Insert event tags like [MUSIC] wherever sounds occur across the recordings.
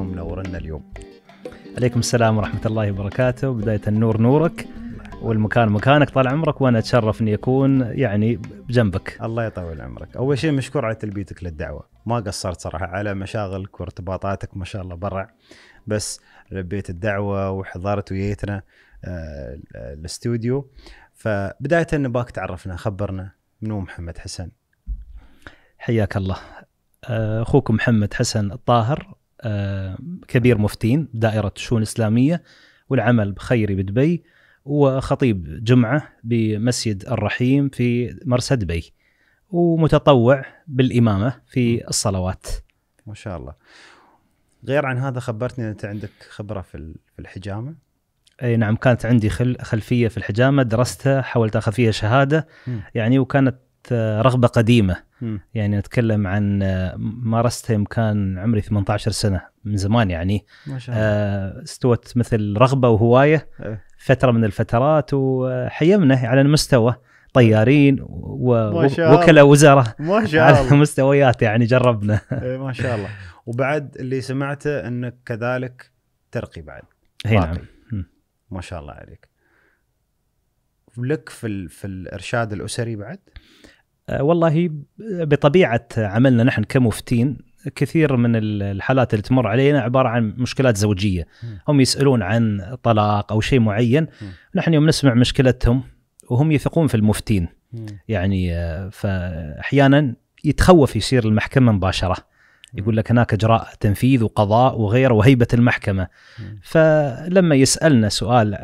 ومنورنا نورنا اليوم عليكم السلام ورحمة الله وبركاته بداية النور نورك والمكان مكانك طال عمرك وانا اتشرف اني اكون يعني بجنبك. الله يطول عمرك. اول شيء مشكور على تلبيتك للدعوه، ما قصرت صراحه على مشاغلك وارتباطاتك ما شاء الله برع بس لبيت الدعوه وحضرت ويتنا آه، الاستوديو. فبدايه باك تعرفنا خبرنا منو محمد حسن؟ حياك الله. آه، اخوكم محمد حسن الطاهر آه، كبير مفتين دائرة الشؤون الإسلامية والعمل بخيري بدبي وخطيب جمعة بمسجد الرحيم في مرسى دبي ومتطوع بالإمامة في الصلوات ما شاء الله غير عن هذا خبرتني أنت عندك خبرة في الحجامة اي نعم كانت عندي خلفيه في الحجامه درستها حاولت اخذ فيها شهاده يعني وكانت آه، رغبه قديمه م. يعني نتكلم عن آه، مارستها يوم كان عمري 18 سنه من زمان يعني ما شاء الله. آه، استوت مثل رغبه وهوايه إيه. فتره من الفترات وحيمنا على المستوى طيارين ووكلاء وزراء ما شاء الله على مستويات يعني جربنا إيه ما شاء الله وبعد اللي سمعته انك كذلك ترقي بعد اي نعم ما شاء الله عليك لك في في الارشاد الاسري بعد آه، والله بطبيعه عملنا نحن كمفتين كثير من الحالات اللي تمر علينا عباره عن مشكلات زوجيه هم يسالون عن طلاق او شيء معين نحن يوم نسمع مشكلتهم وهم يثقون في المفتين يعني آه، فاحيانا يتخوف يصير المحكمه مباشره يقول لك هناك اجراء تنفيذ وقضاء وغيره وهيبه المحكمه فلما يسالنا سؤال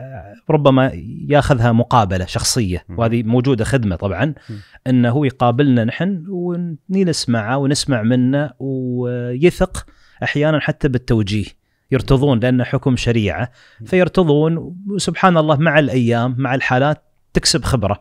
ربما ياخذها مقابله شخصيه وهذه موجوده خدمه طبعا انه هو يقابلنا نحن ونجلس معه ونسمع منه ويثق احيانا حتى بالتوجيه يرتضون لان حكم شريعه فيرتضون وسبحان الله مع الايام مع الحالات تكسب خبره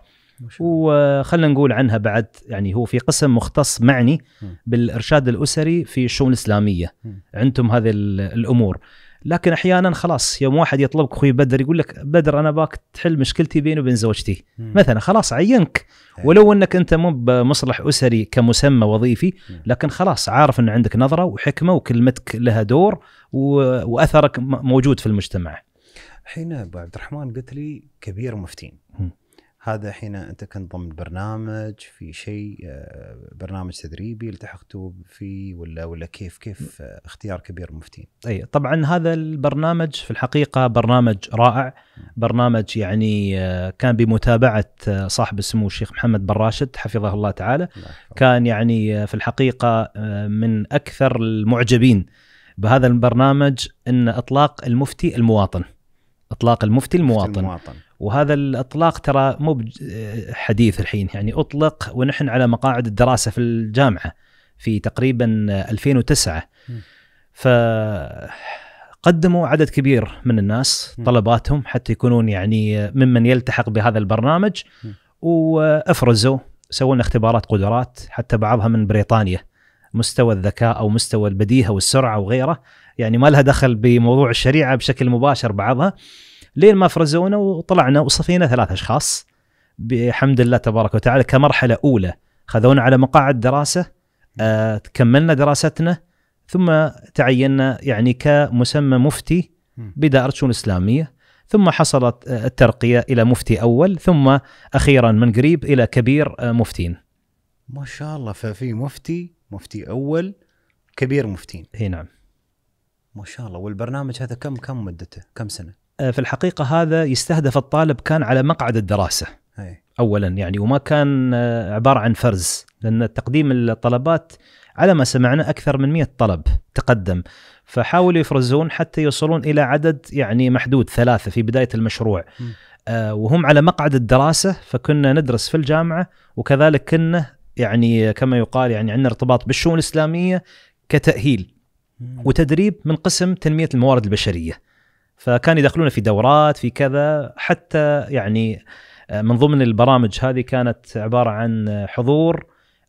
وخلنا نقول عنها بعد يعني هو في قسم مختص معني بالارشاد الاسري في الشؤون الاسلاميه عندهم هذه الامور لكن احيانا خلاص يوم واحد يطلبك اخوي بدر يقول لك بدر انا باك تحل مشكلتي بيني وبين زوجتي مثلا خلاص عينك إيه. ولو انك انت مو بمصلح اسري كمسمى وظيفي لكن خلاص عارف ان عندك نظره وحكمه وكلمتك لها دور واثرك موجود في المجتمع. الحين ابو عبد الرحمن قلت لي كبير مفتين. مم. هذا حين انت كنت ضمن برنامج في شيء آه، برنامج تدريبي التحقتوا فيه ولا ولا كيف كيف آه، اختيار كبير مفتين؟ اي طبعا هذا البرنامج في الحقيقه برنامج رائع برنامج يعني آه، كان بمتابعه صاحب السمو الشيخ محمد بن راشد حفظه الله تعالى كان يعني في الحقيقه من اكثر المعجبين بهذا البرنامج ان اطلاق المفتي المواطن اطلاق المفتي المواطن, المفتي المواطن. وهذا الاطلاق ترى مو حديث الحين يعني اطلق ونحن على مقاعد الدراسه في الجامعه في تقريبا 2009 فقدموا عدد كبير من الناس طلباتهم حتى يكونون يعني ممن يلتحق بهذا البرنامج وافرزوا سووا لنا اختبارات قدرات حتى بعضها من بريطانيا مستوى الذكاء او مستوى البديهه والسرعه وغيره يعني ما لها دخل بموضوع الشريعه بشكل مباشر بعضها لين ما فرزونا وطلعنا وصفينا ثلاث اشخاص بحمد الله تبارك وتعالى كمرحله اولى خذونا على مقاعد دراسه آه كملنا دراستنا ثم تعينا يعني كمسمى مفتي بدائرة الشؤون الإسلامية ثم حصلت آه، الترقية إلى مفتي أول ثم أخيرا من قريب إلى كبير آه، مفتين ما شاء الله ففي مفتي مفتي أول كبير مفتين اي نعم ما شاء الله والبرنامج هذا كم كم مدته كم سنة آه، في الحقيقه هذا يستهدف الطالب كان على مقعد الدراسه هي. اولا يعني وما كان آه، عباره عن فرز لان تقديم الطلبات على ما سمعنا اكثر من 100 طلب تقدم فحاولوا يفرزون حتى يوصلون الى عدد يعني محدود ثلاثه في بدايه المشروع م. آه، وهم على مقعد الدراسه فكنا ندرس في الجامعه وكذلك كنا يعني كما يقال يعني عندنا ارتباط بالشؤون الاسلاميه كتاهيل وتدريب من قسم تنميه الموارد البشريه فكان يدخلونا في دورات في كذا حتى يعني آه، من ضمن البرامج هذه كانت عباره عن آه، حضور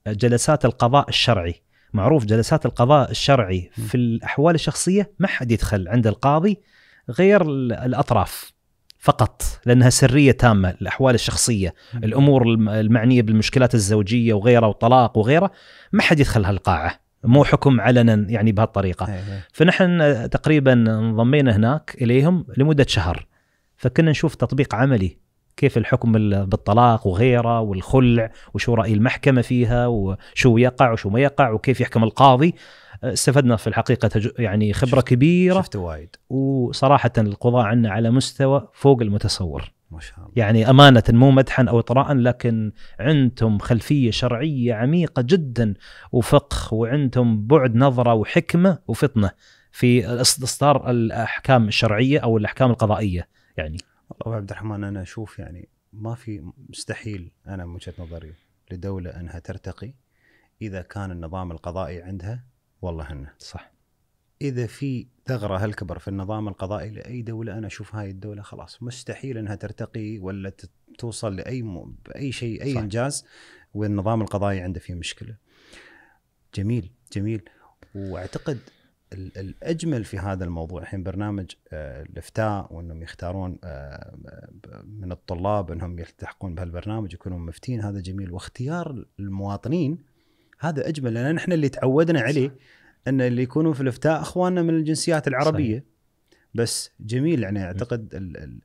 آه، جلسات القضاء الشرعي معروف جلسات القضاء الشرعي في الاحوال الشخصيه ما حد يدخل عند القاضي غير الاطراف فقط لانها سريه تامه الاحوال الشخصيه الامور المعنيه بالمشكلات الزوجيه وغيره والطلاق وغيره ما حد يدخل هالقاعه مو حكم علنا يعني بهالطريقه إيه، إيه. فنحن تقريبا انضمينا هناك اليهم لمده شهر فكنا نشوف تطبيق عملي كيف الحكم بالطلاق وغيره والخلع وشو راي المحكمه فيها وشو يقع وشو ما يقع وكيف يحكم القاضي استفدنا في الحقيقه يعني خبره شفت كبيره شفت وايد وصراحه القضاء عندنا على مستوى فوق المتصور ما شاء الله. يعني أمانة مو مدحا أو إطراء لكن عندهم خلفية شرعية عميقة جدا وفقه وعندهم بعد نظرة وحكمة وفطنة في إصدار الأحكام الشرعية أو الأحكام القضائية يعني والله عبد الرحمن أنا أشوف يعني ما في مستحيل أنا من وجهة نظري لدولة أنها ترتقي إذا كان النظام القضائي عندها والله أنه صح اذا في ثغره هالكبر في النظام القضائي لاي دوله انا اشوف هاي الدوله خلاص مستحيل انها ترتقي ولا توصل لاي م... اي شيء اي صح. انجاز والنظام القضائي عنده فيه مشكله. جميل جميل واعتقد الاجمل في هذا الموضوع الحين برنامج آه، الافتاء وانهم يختارون آه، من الطلاب انهم يلتحقون بهالبرنامج يكونون مفتين هذا جميل واختيار المواطنين هذا اجمل لان احنا اللي تعودنا عليه صح. ان اللي يكونوا في الافتاء اخواننا من الجنسيات العربيه صحيح. بس جميل يعني اعتقد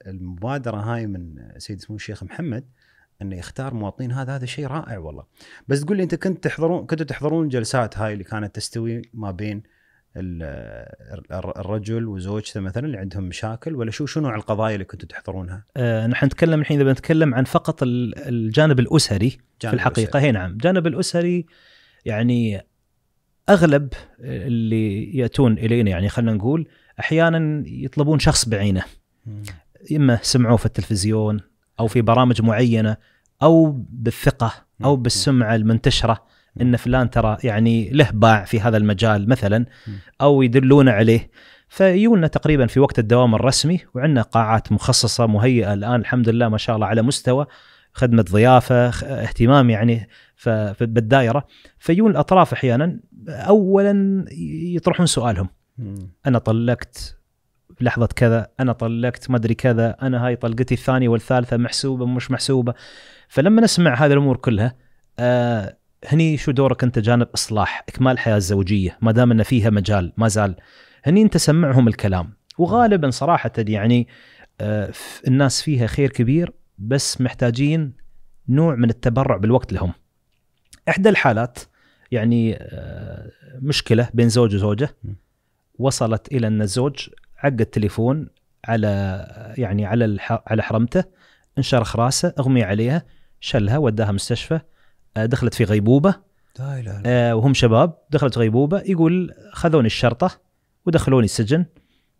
المبادره هاي من سيد سمو الشيخ محمد انه يختار مواطنين هذا هذا شيء رائع والله بس تقول لي انت كنت تحضرون كنتوا تحضرون الجلسات هاي اللي كانت تستوي ما بين الرجل وزوجته مثلا اللي عندهم مشاكل ولا شو شنو القضايا اللي كنتوا تحضرونها؟ آه نحن نتكلم الحين اذا بنتكلم عن فقط الجانب الاسري جانب في الحقيقه الأسري. هي نعم الجانب الاسري يعني اغلب اللي ياتون الينا يعني خلينا نقول احيانا يطلبون شخص بعينه اما سمعوه في التلفزيون او في برامج معينه او بالثقه او بالسمعه المنتشره ان فلان ترى يعني له باع في هذا المجال مثلا او يدلون عليه فيونا تقريبا في وقت الدوام الرسمي وعندنا قاعات مخصصه مهيئه الان الحمد لله ما شاء الله على مستوى خدمه ضيافه اهتمام يعني بالدائره فيون الاطراف احيانا اولا يطرحون سؤالهم انا طلقت لحظة كذا أنا طلقت ما أدري كذا أنا هاي طلقتي الثانية والثالثة محسوبة مش محسوبة فلما نسمع هذه الأمور كلها آه هني شو دورك أنت جانب إصلاح إكمال الحياة الزوجية ما دام أن فيها مجال ما زال هني أنت سمعهم الكلام وغالبا صراحة يعني آه الناس فيها خير كبير بس محتاجين نوع من التبرع بالوقت لهم إحدى الحالات يعني آه، مشكله بين زوج وزوجه وصلت الى ان الزوج عقد تليفون على يعني على على حرمته انشرخ راسه اغمي عليها شلها وداها مستشفى آه، دخلت في غيبوبه لا آه، وهم شباب دخلت غيبوبه يقول خذوني الشرطه ودخلوني السجن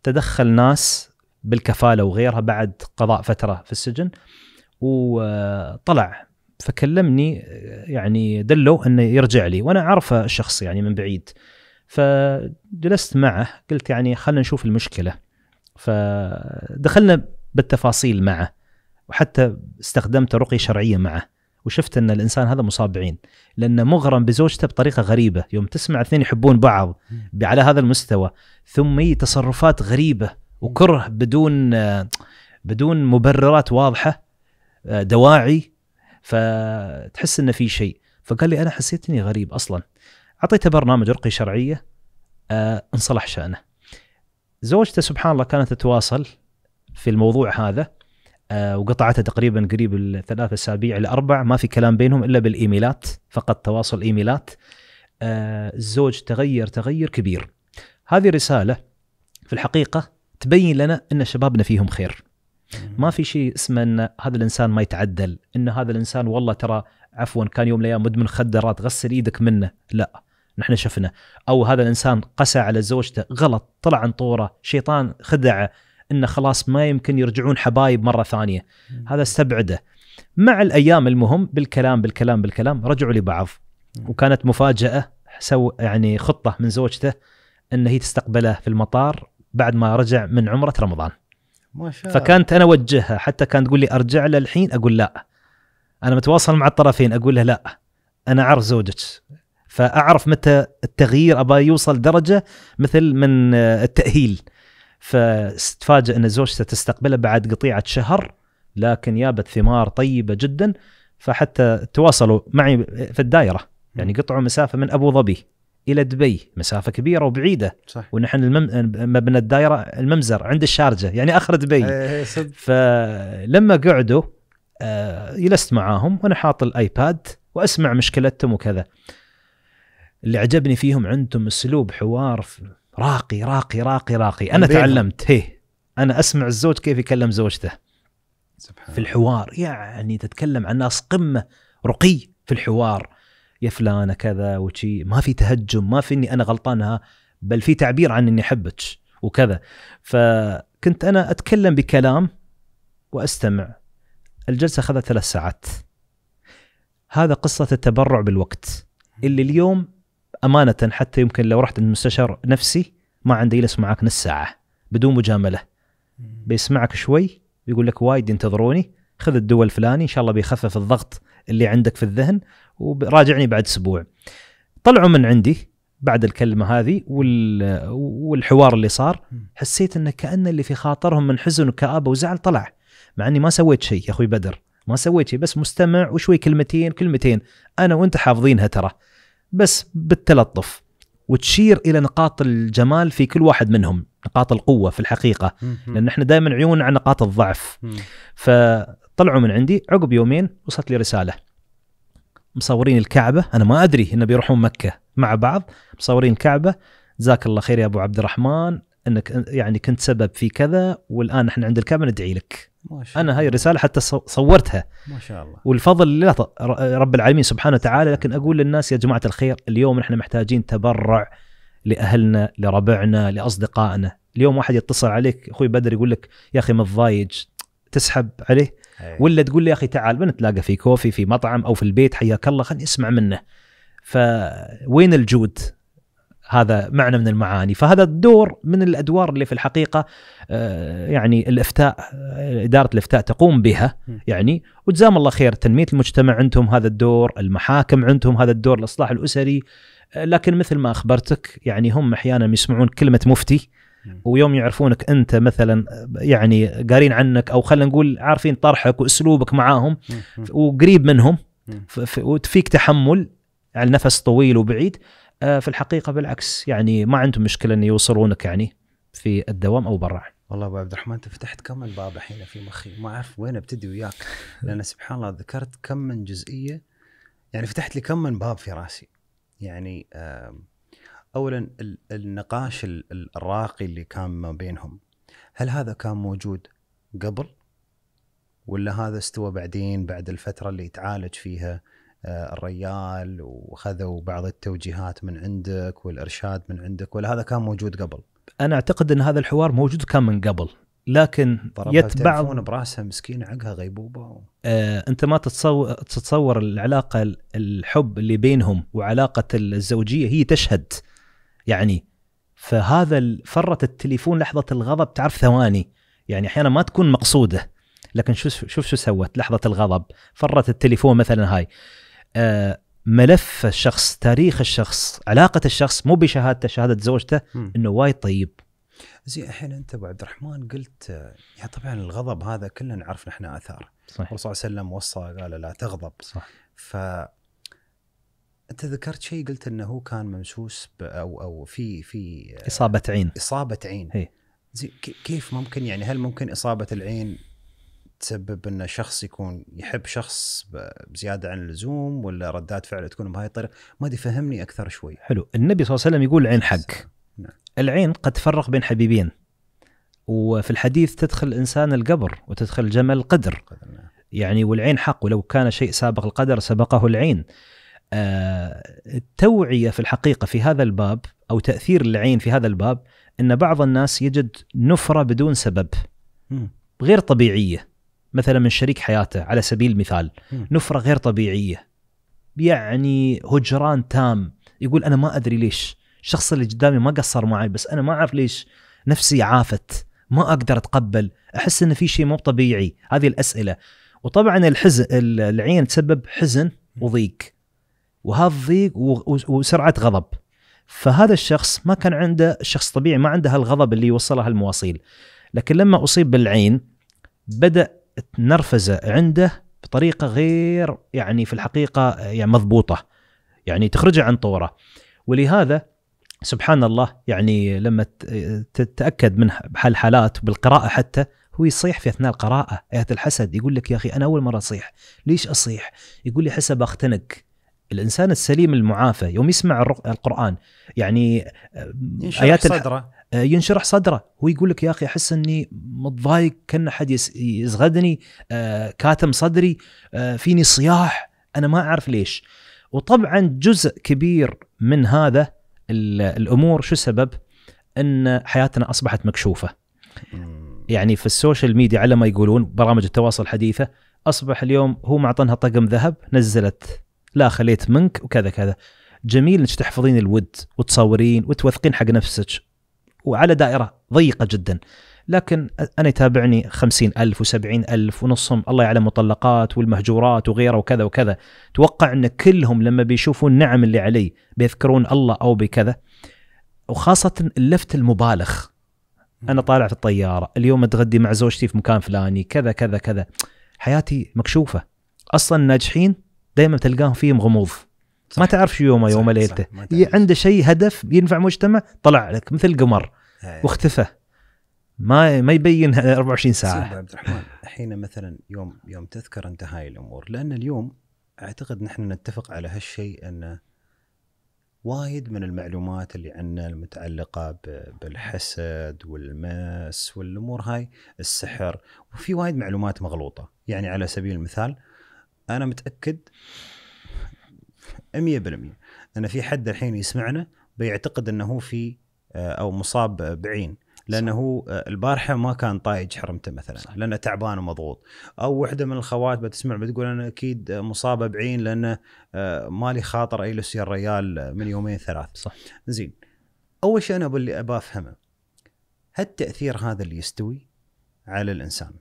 تدخل ناس بالكفاله وغيرها بعد قضاء فتره في السجن وطلع فكلمني يعني دلوا انه يرجع لي وانا اعرفه الشخص يعني من بعيد فجلست معه قلت يعني خلينا نشوف المشكله فدخلنا بالتفاصيل معه وحتى استخدمت رقيه شرعيه معه وشفت ان الانسان هذا مصاب بعين لانه مغرم بزوجته بطريقه غريبه يوم تسمع اثنين يحبون بعض على هذا المستوى ثم تصرفات غريبه وكره بدون بدون مبررات واضحه آه، دواعي فتحس انه في شيء فقال لي انا حسيت اني غريب اصلا اعطيته برنامج رقي شرعيه آه انصلح شانه زوجته سبحان الله كانت تتواصل في الموضوع هذا آه وقطعته تقريبا قريب الثلاث اسابيع الاربع ما في كلام بينهم الا بالايميلات فقط تواصل ايميلات آه الزوج تغير تغير كبير هذه رساله في الحقيقه تبين لنا ان شبابنا فيهم خير ما في شيء اسمه ان هذا الانسان ما يتعدل ان هذا الانسان والله ترى عفوا كان يوم من الايام مدمن مخدرات غسل ايدك منه لا نحن شفنا او هذا الانسان قسى على زوجته غلط طلع عن طوره شيطان خدعه انه خلاص ما يمكن يرجعون حبايب مره ثانيه مم. هذا استبعده مع الايام المهم بالكلام بالكلام بالكلام رجعوا لبعض وكانت مفاجاه سو يعني خطه من زوجته ان هي تستقبله في المطار بعد ما رجع من عمره رمضان ما شاء فكانت انا اوجهها حتى كانت تقول لي ارجع له الحين اقول لا انا متواصل مع الطرفين اقول له لا انا اعرف زوجك فاعرف متى التغيير ابى يوصل درجه مثل من آه، التاهيل فتفاجئ ان زوجته تستقبله بعد قطيعه شهر لكن يابت ثمار طيبه جدا فحتى تواصلوا معي في الدائره يعني قطعوا مسافه من ابو ظبي الى دبي مسافه كبيره وبعيده صح. ونحن المم... مبنى الدائره الممزر عند الشارجه يعني اخر دبي أيه, إيه، فلما قعدوا آه معاهم وانا حاط الايباد واسمع مشكلتهم وكذا اللي عجبني فيهم عندهم اسلوب حوار راقي راقي راقي راقي انا تعلمت هي انا اسمع الزوج كيف يكلم زوجته سبحان في الحوار يعني تتكلم عن ناس قمه رقي في الحوار يا فلانه كذا وشي ما في تهجم ما في اني انا غلطانها بل في تعبير عن اني احبك وكذا فكنت انا اتكلم بكلام واستمع الجلسه اخذت ثلاث ساعات هذا قصه التبرع بالوقت اللي اليوم امانه حتى يمكن لو رحت المستشار نفسي ما عنده يجلس معك نص ساعه بدون مجامله بيسمعك شوي بيقول لك وايد ينتظروني خذ الدواء الفلاني ان شاء الله بيخفف الضغط اللي عندك في الذهن وراجعني بعد اسبوع طلعوا من عندي بعد الكلمه هذه والحوار اللي صار حسيت انه كان اللي في خاطرهم من حزن وكابه وزعل طلع مع اني ما سويت شيء يا اخوي بدر ما سويت شيء بس مستمع وشوي كلمتين كلمتين انا وانت حافظينها ترى بس بالتلطف وتشير الى نقاط الجمال في كل واحد منهم نقاط القوه في الحقيقه لان احنا دائما عيوننا على نقاط الضعف ف طلعوا من عندي عقب يومين وصلت لي رساله مصورين الكعبه انا ما ادري انه بيروحون مكه مع بعض مصورين الكعبه جزاك الله خير يا ابو عبد الرحمن انك يعني كنت سبب في كذا والان احنا عند الكعبه ندعي لك ما شاء انا هاي الرساله حتى صورتها ما شاء الله والفضل لله رب العالمين سبحانه وتعالى لكن اقول للناس يا جماعه الخير اليوم احنا محتاجين تبرع لاهلنا لربعنا لاصدقائنا اليوم واحد يتصل عليك اخوي بدر يقول لك يا اخي متضايج تسحب عليه إيه. ولا تقول لي يا اخي تعال بنتلاقى في كوفي في مطعم او في البيت حياك الله خلني اسمع منه فوين الجود هذا معنى من المعاني فهذا الدور من الادوار اللي في الحقيقه آه، يعني الافتاء آه، اداره الافتاء تقوم بها يعني وجزاهم الله خير تنميه المجتمع عندهم هذا الدور المحاكم عندهم هذا الدور الاصلاح الاسري آه، لكن مثل ما اخبرتك يعني هم احيانا يسمعون كلمه مفتي ويوم يعرفونك انت مثلا يعني قارين عنك او خلينا نقول عارفين طرحك واسلوبك معاهم وقريب منهم وتفيك تحمل على نفس طويل وبعيد آه، في الحقيقه بالعكس يعني ما عندهم مشكله ان يوصلونك يعني في الدوام او برا والله ابو عبد الرحمن انت فتحت كم الباب الحين في مخي ما اعرف وين ابتدي وياك [LAUGHS] لان سبحان الله ذكرت كم من جزئيه يعني فتحت لي كم من باب في راسي يعني آه اولا النقاش الراقي اللي كان ما بينهم هل هذا كان موجود قبل ولا هذا استوى بعدين بعد الفتره اللي تعالج فيها آه، الريال وخذوا بعض التوجيهات من عندك والارشاد من عندك ولا هذا كان موجود قبل انا اعتقد ان هذا الحوار موجود كان من قبل لكن يتبع براسها مسكين عقها غيبوبه و... آه، انت ما تتصور تتصور العلاقه الحب اللي بينهم وعلاقه الزوجيه هي تشهد يعني فهذا فرت التليفون لحظه الغضب تعرف ثواني يعني احيانا ما تكون مقصوده لكن شوف شوف شو سوت لحظه الغضب فرت التليفون مثلا هاي آه، ملف الشخص تاريخ الشخص علاقه الشخص مو بشهادته شهاده زوجته م. انه وايد طيب زين الحين انت ابو عبد الرحمن قلت يا طبعا الغضب هذا كلنا نعرف نحن اثاره صحيح الرسول صلى الله عليه وسلم وصى قال لا تغضب صح انت ذكرت شيء قلت انه هو كان ممسوس او او في في آه، اصابه عين اصابه عين هي. إيه. زي كيف ممكن يعني هل ممكن اصابه العين تسبب ان شخص يكون يحب شخص بزياده عن اللزوم ولا ردات فعله تكون بهاي الطريقه ما ادري فهمني اكثر شوي حلو النبي صلى الله عليه وسلم يقول العين حق نعم. العين قد تفرق بين حبيبين وفي الحديث تدخل الانسان القبر وتدخل الجمل القدر نعم. يعني والعين حق ولو كان شيء سابق القدر سبقه العين التوعيه آه، في الحقيقه في هذا الباب او تاثير العين في هذا الباب ان بعض الناس يجد نفره بدون سبب غير طبيعيه مثلا من شريك حياته على سبيل المثال نفره غير طبيعيه يعني هجران تام يقول انا ما ادري ليش الشخص اللي قدامي ما قصر معي بس انا ما اعرف ليش نفسي عافت ما اقدر اتقبل احس ان في شيء مو طبيعي هذه الاسئله وطبعا الحزن العين تسبب حزن وضيق وهذا ضيق وسرعه غضب فهذا الشخص ما كان عنده شخص طبيعي ما عنده الغضب اللي يوصله المواصيل لكن لما اصيب بالعين بدا نرفزه عنده بطريقه غير يعني في الحقيقه يعني مضبوطه يعني تخرجه عن طوره ولهذا سبحان الله يعني لما تتاكد من حال حالات بالقراءه حتى هو يصيح في اثناء القراءه ايه الحسد يقول لك يا اخي انا اول مره اصيح ليش اصيح يقول لي حسب اختنق الانسان السليم المعافى يوم يسمع القران يعني آه، ينشرح ايات صدره آه، ينشرح صدره هو يقول لك يا اخي احس اني متضايق كان حد يزغدني آه، كاتم صدري فيني صياح انا ما اعرف ليش وطبعا جزء كبير من هذا الامور شو سبب ان حياتنا اصبحت مكشوفه يعني في السوشيال ميديا على ما يقولون برامج التواصل الحديثه اصبح اليوم هو معطنها طقم ذهب نزلت لا خليت منك وكذا كذا جميل انك تحفظين الود وتصورين وتوثقين حق نفسك وعلى دائره ضيقه جدا لكن انا يتابعني خمسين الف و الف ونصهم الله يعلم مطلقات والمهجورات وغيره وكذا وكذا توقع ان كلهم لما بيشوفوا النعم اللي علي بيذكرون الله او بكذا وخاصه اللفت المبالغ انا طالع في الطياره اليوم اتغدي مع زوجتي في مكان فلاني كذا كذا كذا حياتي مكشوفه اصلا ناجحين دائما تلقاهم فيهم غموض صح. ما تعرف شو يومه يوم ليلته عنده شيء هدف ينفع مجتمع طلع لك مثل القمر واختفى ما ما يبين 24 [LAUGHS] ساعه عبد الرحمن الحين مثلا يوم يوم تذكر انت هاي الامور لان اليوم اعتقد نحن نتفق على هالشيء ان وايد من المعلومات اللي عندنا المتعلقه بالحسد والمس والامور هاي السحر وفي وايد معلومات مغلوطه يعني على سبيل المثال انا متاكد 100% ان في حد الحين يسمعنا بيعتقد انه هو في آه، او مصاب بعين لانه هو آه، البارحه ما كان طايج حرمته مثلا صح. لانه تعبان ومضغوط او وحده من الخوات بتسمع بتقول انا اكيد مصابه بعين لانه آه، مالي خاطر اجلس يا الريال من يومين ثلاث صح زين اول شيء انا اللي ابى افهمه هل التاثير هذا اللي يستوي على الانسان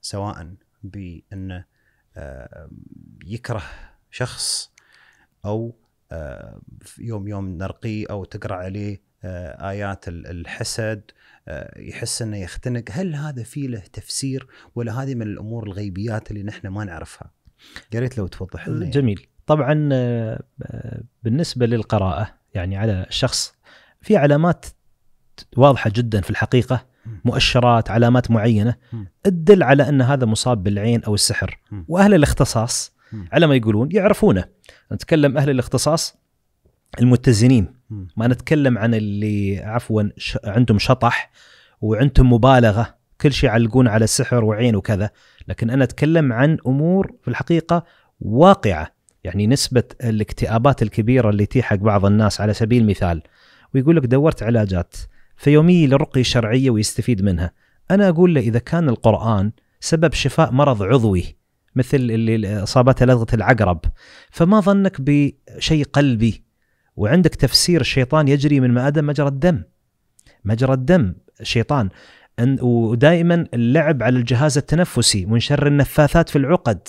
سواء بانه آه، يكره شخص او آه، يوم يوم نرقي او تقرا عليه آه، ايات الحسد يحس انه يختنق هل هذا في له تفسير ولا هذه من الامور الغيبيات اللي نحن ما نعرفها يا ريت لو توضح لنا جميل طبعا بالنسبه للقراءه يعني على الشخص في علامات واضحه جدا في الحقيقه مؤشرات علامات معينه تدل على ان هذا مصاب بالعين او السحر واهل الاختصاص على ما يقولون يعرفونه نتكلم اهل الاختصاص المتزنين ما نتكلم عن اللي عفوا عندهم شطح وعندهم مبالغه كل شيء يعلقون على السحر وعين وكذا لكن انا اتكلم عن امور في الحقيقه واقعه يعني نسبه الاكتئابات الكبيره اللي تيحق بعض الناس على سبيل المثال ويقول لك دورت علاجات فيميل للرقية الشرعية ويستفيد منها أنا أقول له إذا كان القرآن سبب شفاء مرض عضوي مثل اللي أصابته لدغة العقرب فما ظنك بشيء قلبي وعندك تفسير الشيطان يجري من مآدم مجرى الدم مجرى الدم الشيطان ودائما اللعب على الجهاز التنفسي من شر النفاثات في العقد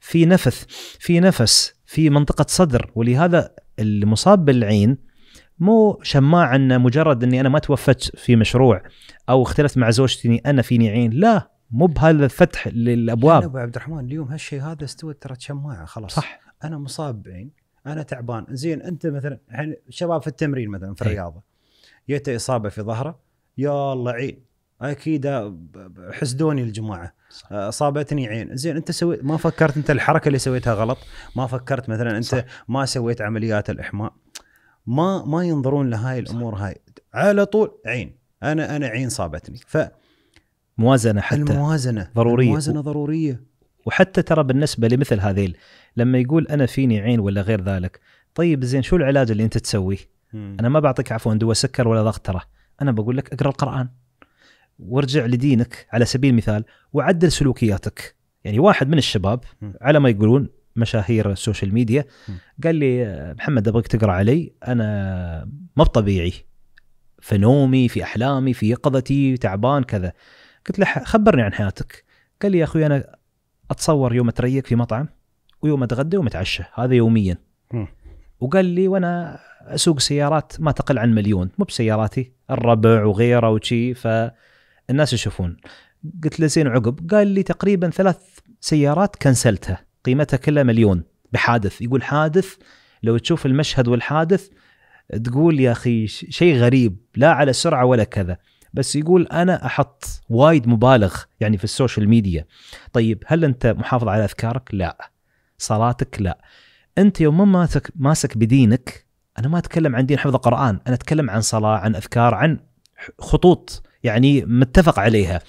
في نفث في نفس في منطقة صدر ولهذا المصاب بالعين مو شماع ان مجرد اني انا ما توفت في مشروع او اختلفت مع زوجتي اني انا فيني عين لا مو بهذا الفتح للابواب ابو عبد الرحمن اليوم هالشيء هذا استوى ترى شماعه خلاص صح انا مصاب بعين انا تعبان زين انت مثلا الحين يعني شباب في التمرين مثلا في إيه. الرياضه جت اصابه في ظهره يا الله عين اكيد حسدوني الجماعه آه، اصابتني عين زين انت سويت ما فكرت انت الحركه اللي سويتها غلط ما فكرت مثلا انت صح. ما سويت عمليات الاحماء ما ما ينظرون لهاي الامور هاي على طول عين انا انا عين صابتني ف موازنه حتى الموازنه ضروريه الموازنه ضروريه وحتى ترى بالنسبه لمثل هذيل لما يقول انا فيني عين ولا غير ذلك طيب زين شو العلاج اللي انت تسويه؟ انا ما بعطيك عفوا دواء سكر ولا ضغط ترى انا بقول لك اقرا القران وارجع لدينك على سبيل المثال وعدل سلوكياتك يعني واحد من الشباب على ما يقولون مشاهير السوشيال ميديا قال لي محمد ابغاك تقرا علي انا ما بطبيعي في نومي في احلامي في يقظتي تعبان كذا قلت له خبرني عن حياتك قال لي يا اخوي انا اتصور يوم اتريق في مطعم ويوم اتغدى ويوم اتعشى هذا يوميا وقال لي وانا اسوق سيارات ما تقل عن مليون مو بسياراتي الربع وغيره وشي فالناس يشوفون قلت له زين عقب قال لي تقريبا ثلاث سيارات كنسلتها قيمتها كلها مليون بحادث يقول حادث لو تشوف المشهد والحادث تقول يا اخي شيء غريب لا على سرعه ولا كذا بس يقول انا احط وايد مبالغ يعني في السوشيال ميديا طيب هل انت محافظ على اذكارك لا صلاتك لا انت يوم ما ماسك ماسك بدينك انا ما اتكلم عن دين حفظ القران انا اتكلم عن صلاه عن اذكار عن خطوط يعني متفق عليها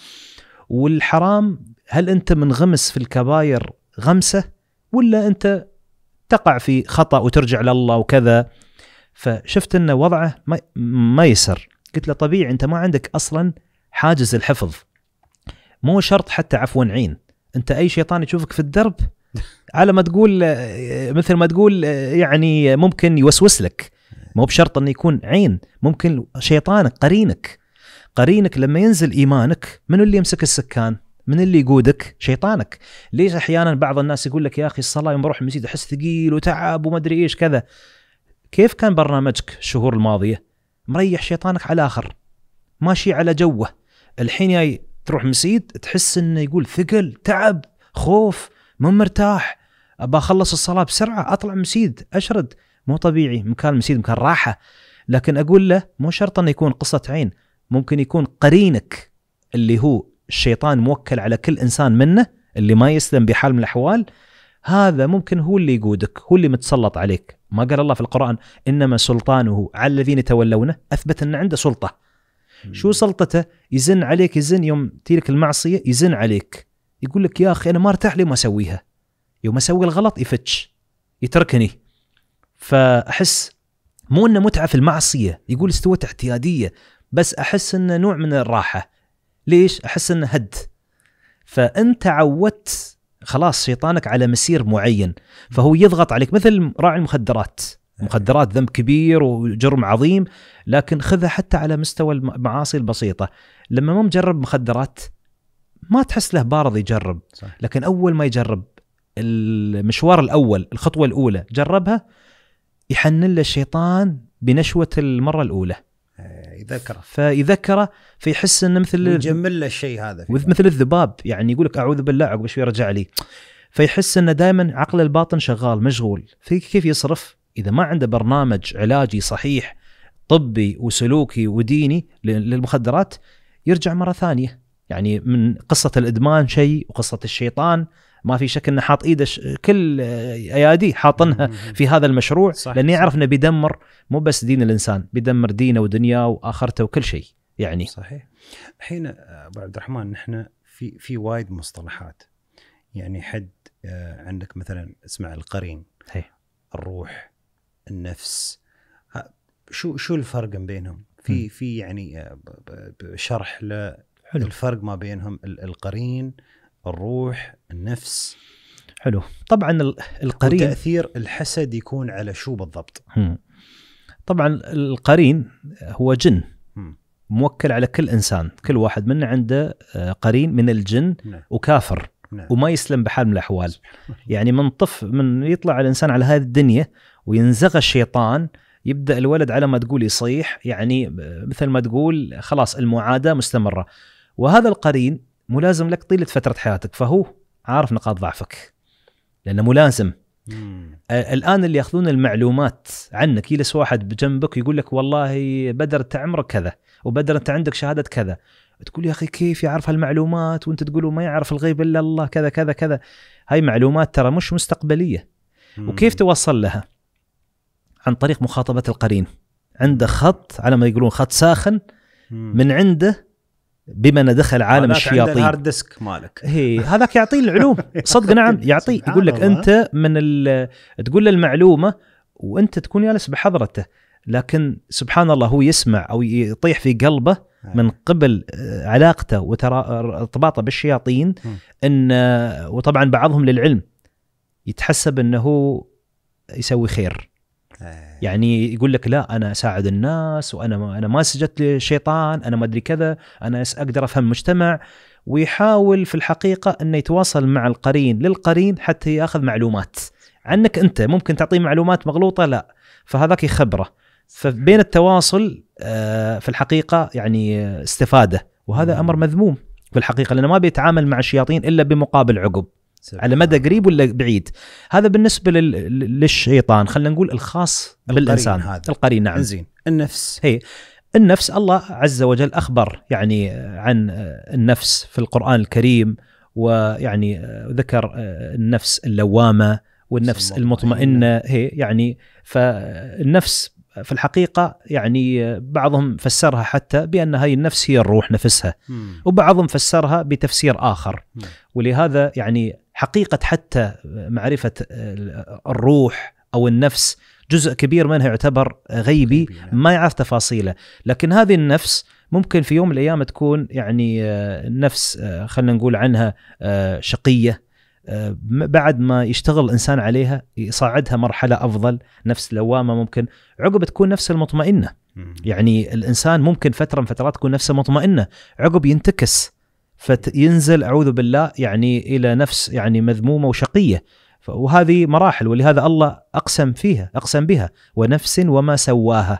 والحرام هل انت منغمس في الكباير غمسه ولا انت تقع في خطا وترجع لله وكذا فشفت ان وضعه ما, يسر قلت له طبيعي انت ما عندك اصلا حاجز الحفظ مو شرط حتى عفوا عين انت اي شيطان يشوفك في الدرب على ما تقول مثل ما تقول يعني ممكن يوسوس لك مو بشرط انه يكون عين ممكن شيطانك قرينك قرينك لما ينزل ايمانك من اللي يمسك السكان من اللي يقودك شيطانك ليش احيانا بعض الناس يقول لك يا اخي الصلاه يوم اروح المسجد احس ثقيل وتعب وما ادري ايش كذا كيف كان برنامجك الشهور الماضيه مريح شيطانك على الاخر ماشي على جوه الحين جاي تروح مسجد تحس انه يقول ثقل تعب خوف مو مرتاح ابى اخلص الصلاه بسرعه اطلع مسجد اشرد مو طبيعي مكان المسجد مكان راحه لكن اقول له مو شرط انه يكون قصه عين ممكن يكون قرينك اللي هو الشيطان موكل على كل انسان منه اللي ما يسلم بحال من الاحوال هذا ممكن هو اللي يقودك هو اللي متسلط عليك ما قال الله في القرآن إنما سلطانه على الذين تولونه أثبت أن عنده سلطة شو سلطته يزن عليك يزن يوم تلك المعصية يزن عليك يقول لك يا أخي أنا ما ارتاح لي ما أسويها يوم أسوي الغلط يفتش يتركني فأحس مو أنه متعة في المعصية يقول استوت اعتيادية بس أحس أنه نوع من الراحة ليش؟ احس انه هد فانت عودت خلاص شيطانك على مسير معين فهو يضغط عليك مثل راعي المخدرات مخدرات ذنب كبير وجرم عظيم لكن خذها حتى على مستوى المعاصي البسيطه لما ما مجرب مخدرات ما تحس له بارض يجرب صح. لكن اول ما يجرب المشوار الاول الخطوه الاولى جربها يحنل له الشيطان بنشوه المره الاولى يذكره فيذكره فيحس انه مثل يجمل له الشيء هذا مثل الذباب يعني يقول لك اعوذ بالله عقب شوي رجع لي فيحس انه دائما عقله الباطن شغال مشغول فكيف يصرف اذا ما عنده برنامج علاجي صحيح طبي وسلوكي وديني للمخدرات يرجع مره ثانيه يعني من قصه الادمان شيء وقصه الشيطان ما في شك انه حاط ايده كل اياديه حاطنها في هذا المشروع لانه لان يعرف انه بيدمر مو بس دين الانسان بيدمر دينه ودنياه واخرته وكل شيء يعني صحيح الحين آه، ابو عبد الرحمن نحن في في وايد مصطلحات يعني حد آه، عندك مثلا اسمع القرين هي. الروح النفس شو شو الفرق بينهم في في يعني آه، شرح للفرق ما بينهم القرين الروح النفس حلو طبعا القرين تاثير الحسد يكون على شو بالضبط طبعا القرين هو جن موكل على كل انسان كل واحد منا عنده آه، قرين من الجن نعم. وكافر نعم. وما يسلم بحال من الاحوال يعني من طف من يطلع الانسان على هذه الدنيا وينزغ الشيطان يبدا الولد على ما تقول يصيح يعني آه، مثل ما تقول خلاص المعاده مستمره وهذا القرين ملازم لك طيله فتره حياتك فهو عارف نقاط ضعفك لانه ملازم الان اللي ياخذون المعلومات عنك يجلس واحد بجنبك يقول لك والله بدر انت عمرك كذا وبدر انت عندك شهاده كذا تقول يا اخي كيف يعرف هالمعلومات وانت تقول ما يعرف الغيب الا الله كذا كذا كذا هاي معلومات ترى مش مستقبليه وكيف توصل لها عن طريق مخاطبه القرين عنده خط على ما يقولون خط ساخن من عنده بما انه دخل عالم الشياطين الهارد ديسك مالك [LAUGHS] هي هذاك يعطيه العلوم صدق نعم [LAUGHS] يعطيه يقول لك انت من تقول له المعلومه وانت تكون جالس بحضرته لكن سبحان الله هو يسمع او يطيح في قلبه نعم. من قبل آه، علاقته وارتباطه آه، بالشياطين ان آه، وطبعا بعضهم للعلم يتحسب انه يسوي خير إيه. يعني يقول لك لا انا اساعد الناس وانا ما انا ما سجدت للشيطان انا ما ادري كذا انا اقدر افهم المجتمع ويحاول في الحقيقه انه يتواصل مع القرين للقرين حتى ياخذ معلومات عنك انت ممكن تعطيه معلومات مغلوطه لا فهذاك يخبره فبين التواصل آه، في الحقيقه يعني استفاده وهذا امر مذموم في الحقيقه لانه ما بيتعامل مع الشياطين الا بمقابل عقب سبحان على مدى قريب ولا بعيد هذا بالنسبه لل... للشيطان خلينا نقول الخاص بالانسان هذا. القرين نعم زين النفس هي النفس الله عز وجل اخبر يعني عن النفس في القران الكريم ويعني ذكر النفس اللوامه والنفس المطمئنه هي يعني فالنفس في الحقيقة يعني بعضهم فسرها حتى بأن هذه النفس هي الروح نفسها وبعضهم فسرها بتفسير آخر ولهذا يعني حقيقه حتى معرفه الروح او النفس جزء كبير منها يعتبر غيبي نعم. ما يعرف تفاصيله لكن هذه النفس ممكن في يوم من الايام تكون يعني آه، نفس آه، خلينا نقول عنها آه، شقيه بعد ما يشتغل الانسان عليها يصعدها مرحله افضل نفس لوامه ممكن عقب تكون نفس المطمئنه يعني الانسان ممكن فتره من فترات تكون نفسه مطمئنه عقب ينتكس فينزل اعوذ بالله يعني الى نفس يعني مذمومه وشقيه وهذه مراحل ولهذا الله اقسم فيها اقسم بها ونفس وما سواها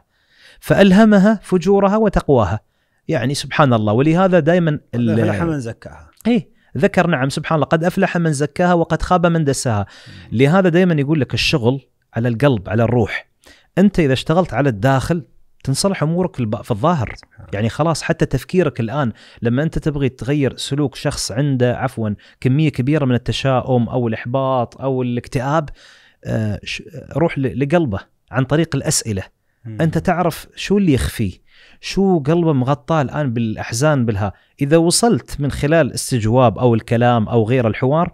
فالهمها فجورها وتقواها يعني سبحان الله ولهذا دائما قد افلح من زكاها اي ذكر نعم سبحان الله قد افلح من زكاها وقد خاب من دساها لهذا دائما يقول لك الشغل على القلب على الروح انت اذا اشتغلت على الداخل تنصلح امورك في الظاهر يعني خلاص حتى تفكيرك الان لما انت تبغي تغير سلوك شخص عنده عفوا كميه كبيره من التشاؤم او الاحباط او الاكتئاب آه، روح لقلبه عن طريق الاسئله انت تعرف شو اللي يخفيه شو قلبه مغطاه الان بالاحزان بالها اذا وصلت من خلال استجواب او الكلام او غير الحوار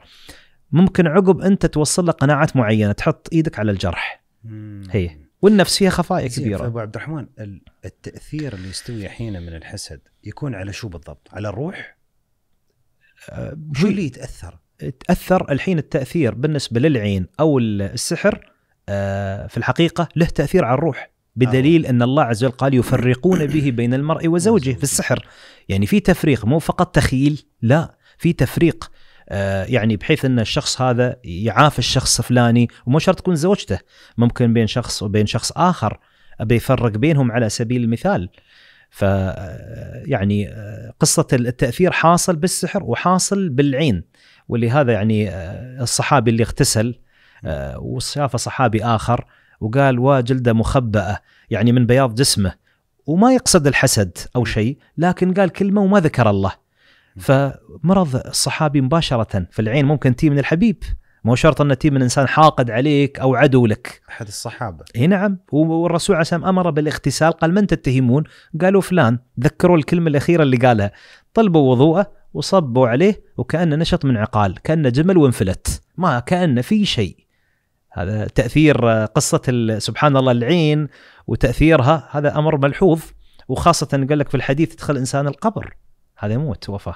ممكن عقب انت توصل له قناعات معينه تحط ايدك على الجرح هي والنفس فيها خفايا كبيره ابو عبد الرحمن التاثير اللي يستوي احيانا من الحسد يكون على شو بالضبط؟ على الروح؟ آه، شو اللي يتاثر؟ تاثر الحين التاثير بالنسبه للعين او السحر آه، في الحقيقه له تاثير على الروح بدليل آه. ان الله عز وجل قال يفرقون [COUGHS] به بين المرء وزوجه في السحر يعني في تفريق مو فقط تخيل لا في تفريق آه، يعني بحيث ان الشخص هذا يعافي الشخص الفلاني ومو شرط تكون زوجته ممكن بين شخص وبين شخص اخر ابي يفرق بينهم على سبيل المثال ف آه، يعني آه، قصه التاثير حاصل بالسحر وحاصل بالعين ولهذا يعني الصحابي اللي اغتسل وشاف صحابي اخر وقال وجلده مخبأه يعني من بياض جسمه وما يقصد الحسد او شيء لكن قال كلمه وما ذكر الله فمرض الصحابي مباشره فالعين ممكن تي من الحبيب مو شرط ان تي من انسان حاقد عليك او عدو لك احد الصحابه اي نعم والرسول عليه امر بالاغتسال قال من تتهمون قالوا فلان ذكروا الكلمه الاخيره اللي قالها طلبوا وضوءه وصبوا عليه وكانه نشط من عقال كانه جمل وانفلت ما كانه في شيء هذا تاثير آه، قصه سبحان الله العين وتاثيرها هذا امر ملحوظ وخاصه قال لك في الحديث يدخل الانسان القبر هذا يموت وفاه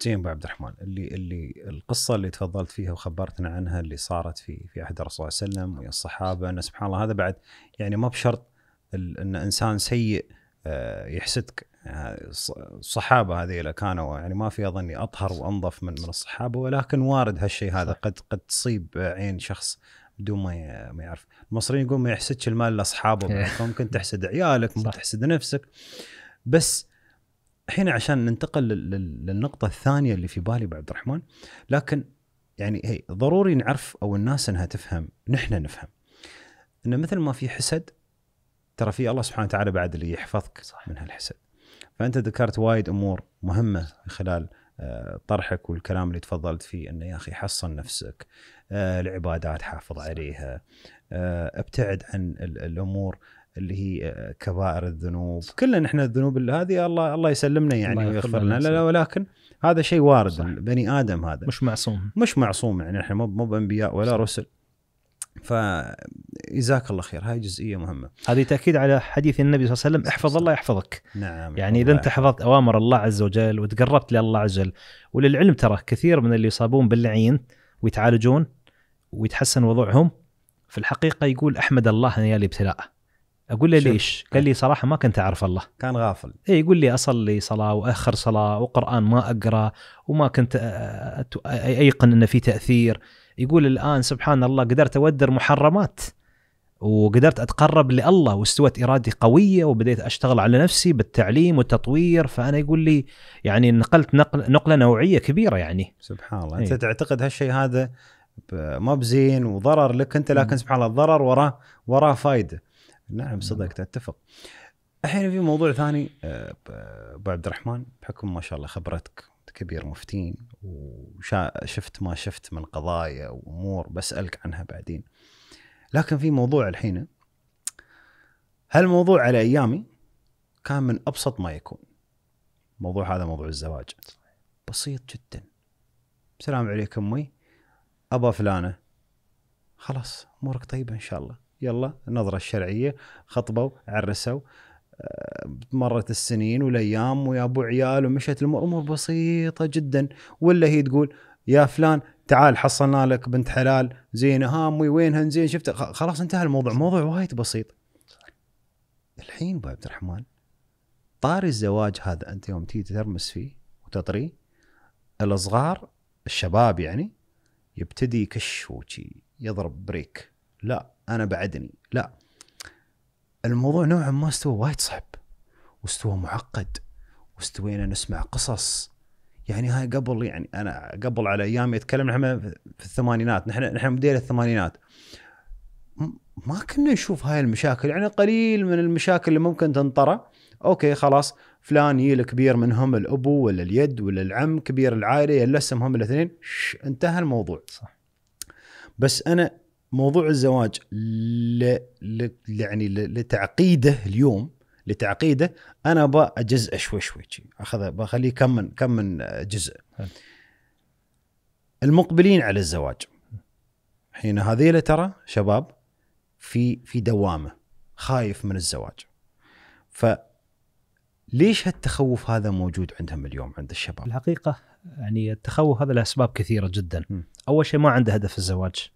زين ابو عبد الرحمن اللي اللي القصه اللي تفضلت فيها وخبرتنا عنها اللي صارت في في عهد الرسول صلى الله عليه وسلم ويا الصحابه ان سبحان الله هذا بعد يعني ما بشرط ان انسان سيء آه، يحسدك آه، الصحابه هذه كانوا يعني ما في اظني اطهر وانظف من من الصحابه ولكن وارد هالشيء هذا قد قد تصيب عين شخص بدون ما ما يعرف المصريين يقول ما يحسدش المال لاصحابه إيه. ممكن تحسد عيالك ممكن تحسد نفسك بس الحين عشان ننتقل للنقطه الثانيه اللي في بالي بعبد الرحمن لكن يعني هي ضروري نعرف او الناس انها تفهم نحن نفهم انه مثل ما في حسد ترى في الله سبحانه وتعالى بعد اللي يحفظك صح. من هالحسد فانت ذكرت وايد امور مهمه خلال آه، طرحك والكلام اللي تفضلت فيه انه يا اخي حصن نفسك آه، العبادات حافظ عليها آه، ابتعد عن الامور اللي هي آه، كبائر الذنوب كلنا احنا الذنوب هذه الله الله يسلمنا يعني ويغفر لنا لا, لا ولكن هذا شيء وارد صح. بني ادم هذا مش معصوم مش معصوم يعني احنا مو مو بانبياء ولا صح. رسل جزاك الله خير هاي جزئيه مهمه هذه تاكيد على حديث النبي صلى الله عليه وسلم احفظ الله يحفظك نعم يعني اذا انت حفظت اوامر الله عز وجل وتقربت لله عز وجل وللعلم ترى كثير من اللي يصابون باللعين ويتعالجون ويتحسن وضعهم في الحقيقه يقول احمد الله ان يالي ابتلاءه اقول له ليش؟ قال إيه. لي صراحه ما كنت اعرف الله كان غافل اي يقول لي اصلي صلاه واخر صلاه وقران ما اقرا وما كنت ايقن انه في تاثير يقول الان سبحان الله قدرت اودر محرمات وقدرت اتقرب لله واستوت ارادتي قويه وبديت اشتغل على نفسي بالتعليم والتطوير فانا يقول لي يعني نقلت نقل نقله نوعيه كبيره يعني سبحان الله إيه. انت تعتقد هالشيء هذا ما بزين وضرر لك انت لكن سبحان الله الضرر وراه وراه فائده نعم, نعم. صدقت اتفق الحين في موضوع ثاني آه، ابو عبد الرحمن بحكم ما شاء الله خبرتك كبير مفتين وشفت ما شفت من قضايا وامور بسالك عنها بعدين لكن في موضوع الحين هالموضوع على ايامي كان من ابسط ما يكون موضوع هذا موضوع الزواج بسيط جدا السلام عليكم امي ابا فلانه خلاص امورك طيبه ان شاء الله يلا النظره الشرعيه خطبوا عرسوا آه، مرت السنين والايام ويا ابو عيال ومشت الامور بسيطه جدا ولا هي تقول يا فلان تعال حصلنا لك بنت حلال زينه ها امي وينها زين شفت خلاص انتهى الموضوع موضوع وايد بسيط الحين ابو عبد الرحمن طاري الزواج هذا انت يوم تيجي ترمس فيه وتطري الصغار الشباب يعني يبتدي يكش وشي يضرب بريك لا انا بعدني لا الموضوع نوعا ما استوى وايد صعب واستوى معقد واستوينا نسمع قصص يعني هاي قبل يعني انا قبل على ايامي اتكلم نحن في الثمانينات نحن نحن بدينا الثمانينات ما كنا نشوف هاي المشاكل يعني قليل من المشاكل اللي ممكن تنطرى اوكي خلاص فلان يجي الكبير منهم الابو ولا اليد ولا العم كبير العائله يلسمهم الاثنين انتهى الموضوع صح بس انا موضوع الزواج ل... ل... يعني لتعقيده اليوم لتعقيده انا بجزء اجزء شوي شوي اخذ بخليه كم من كم من جزء المقبلين على الزواج حين هذه ترى شباب في في دوامه خايف من الزواج ف ليش هالتخوف هذا موجود عندهم اليوم عند الشباب؟ الحقيقه يعني التخوف هذا له اسباب كثيره جدا. م. اول شيء ما عنده هدف الزواج.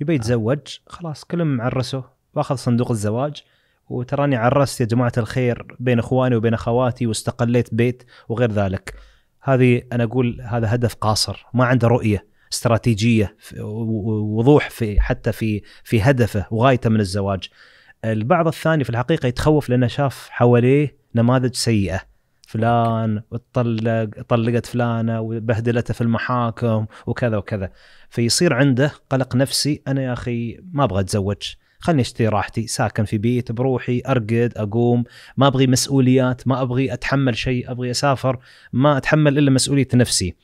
يبي يتزوج خلاص كلهم عرسوا واخذ صندوق الزواج وتراني عرست يا جماعه الخير بين اخواني وبين اخواتي واستقليت بيت وغير ذلك هذه انا اقول هذا هدف قاصر ما عنده رؤيه استراتيجيه ووضوح في حتى في في هدفه وغايته من الزواج البعض الثاني في الحقيقه يتخوف لانه شاف حواليه نماذج سيئه فلان وتطلق طلقت فلانه وبهدلته في المحاكم وكذا وكذا فيصير عنده قلق نفسي انا يا اخي ما ابغى اتزوج خلني اشتري راحتي ساكن في بيت بروحي ارقد اقوم ما ابغي مسؤوليات ما ابغي اتحمل شيء ابغي اسافر ما اتحمل الا مسؤوليه نفسي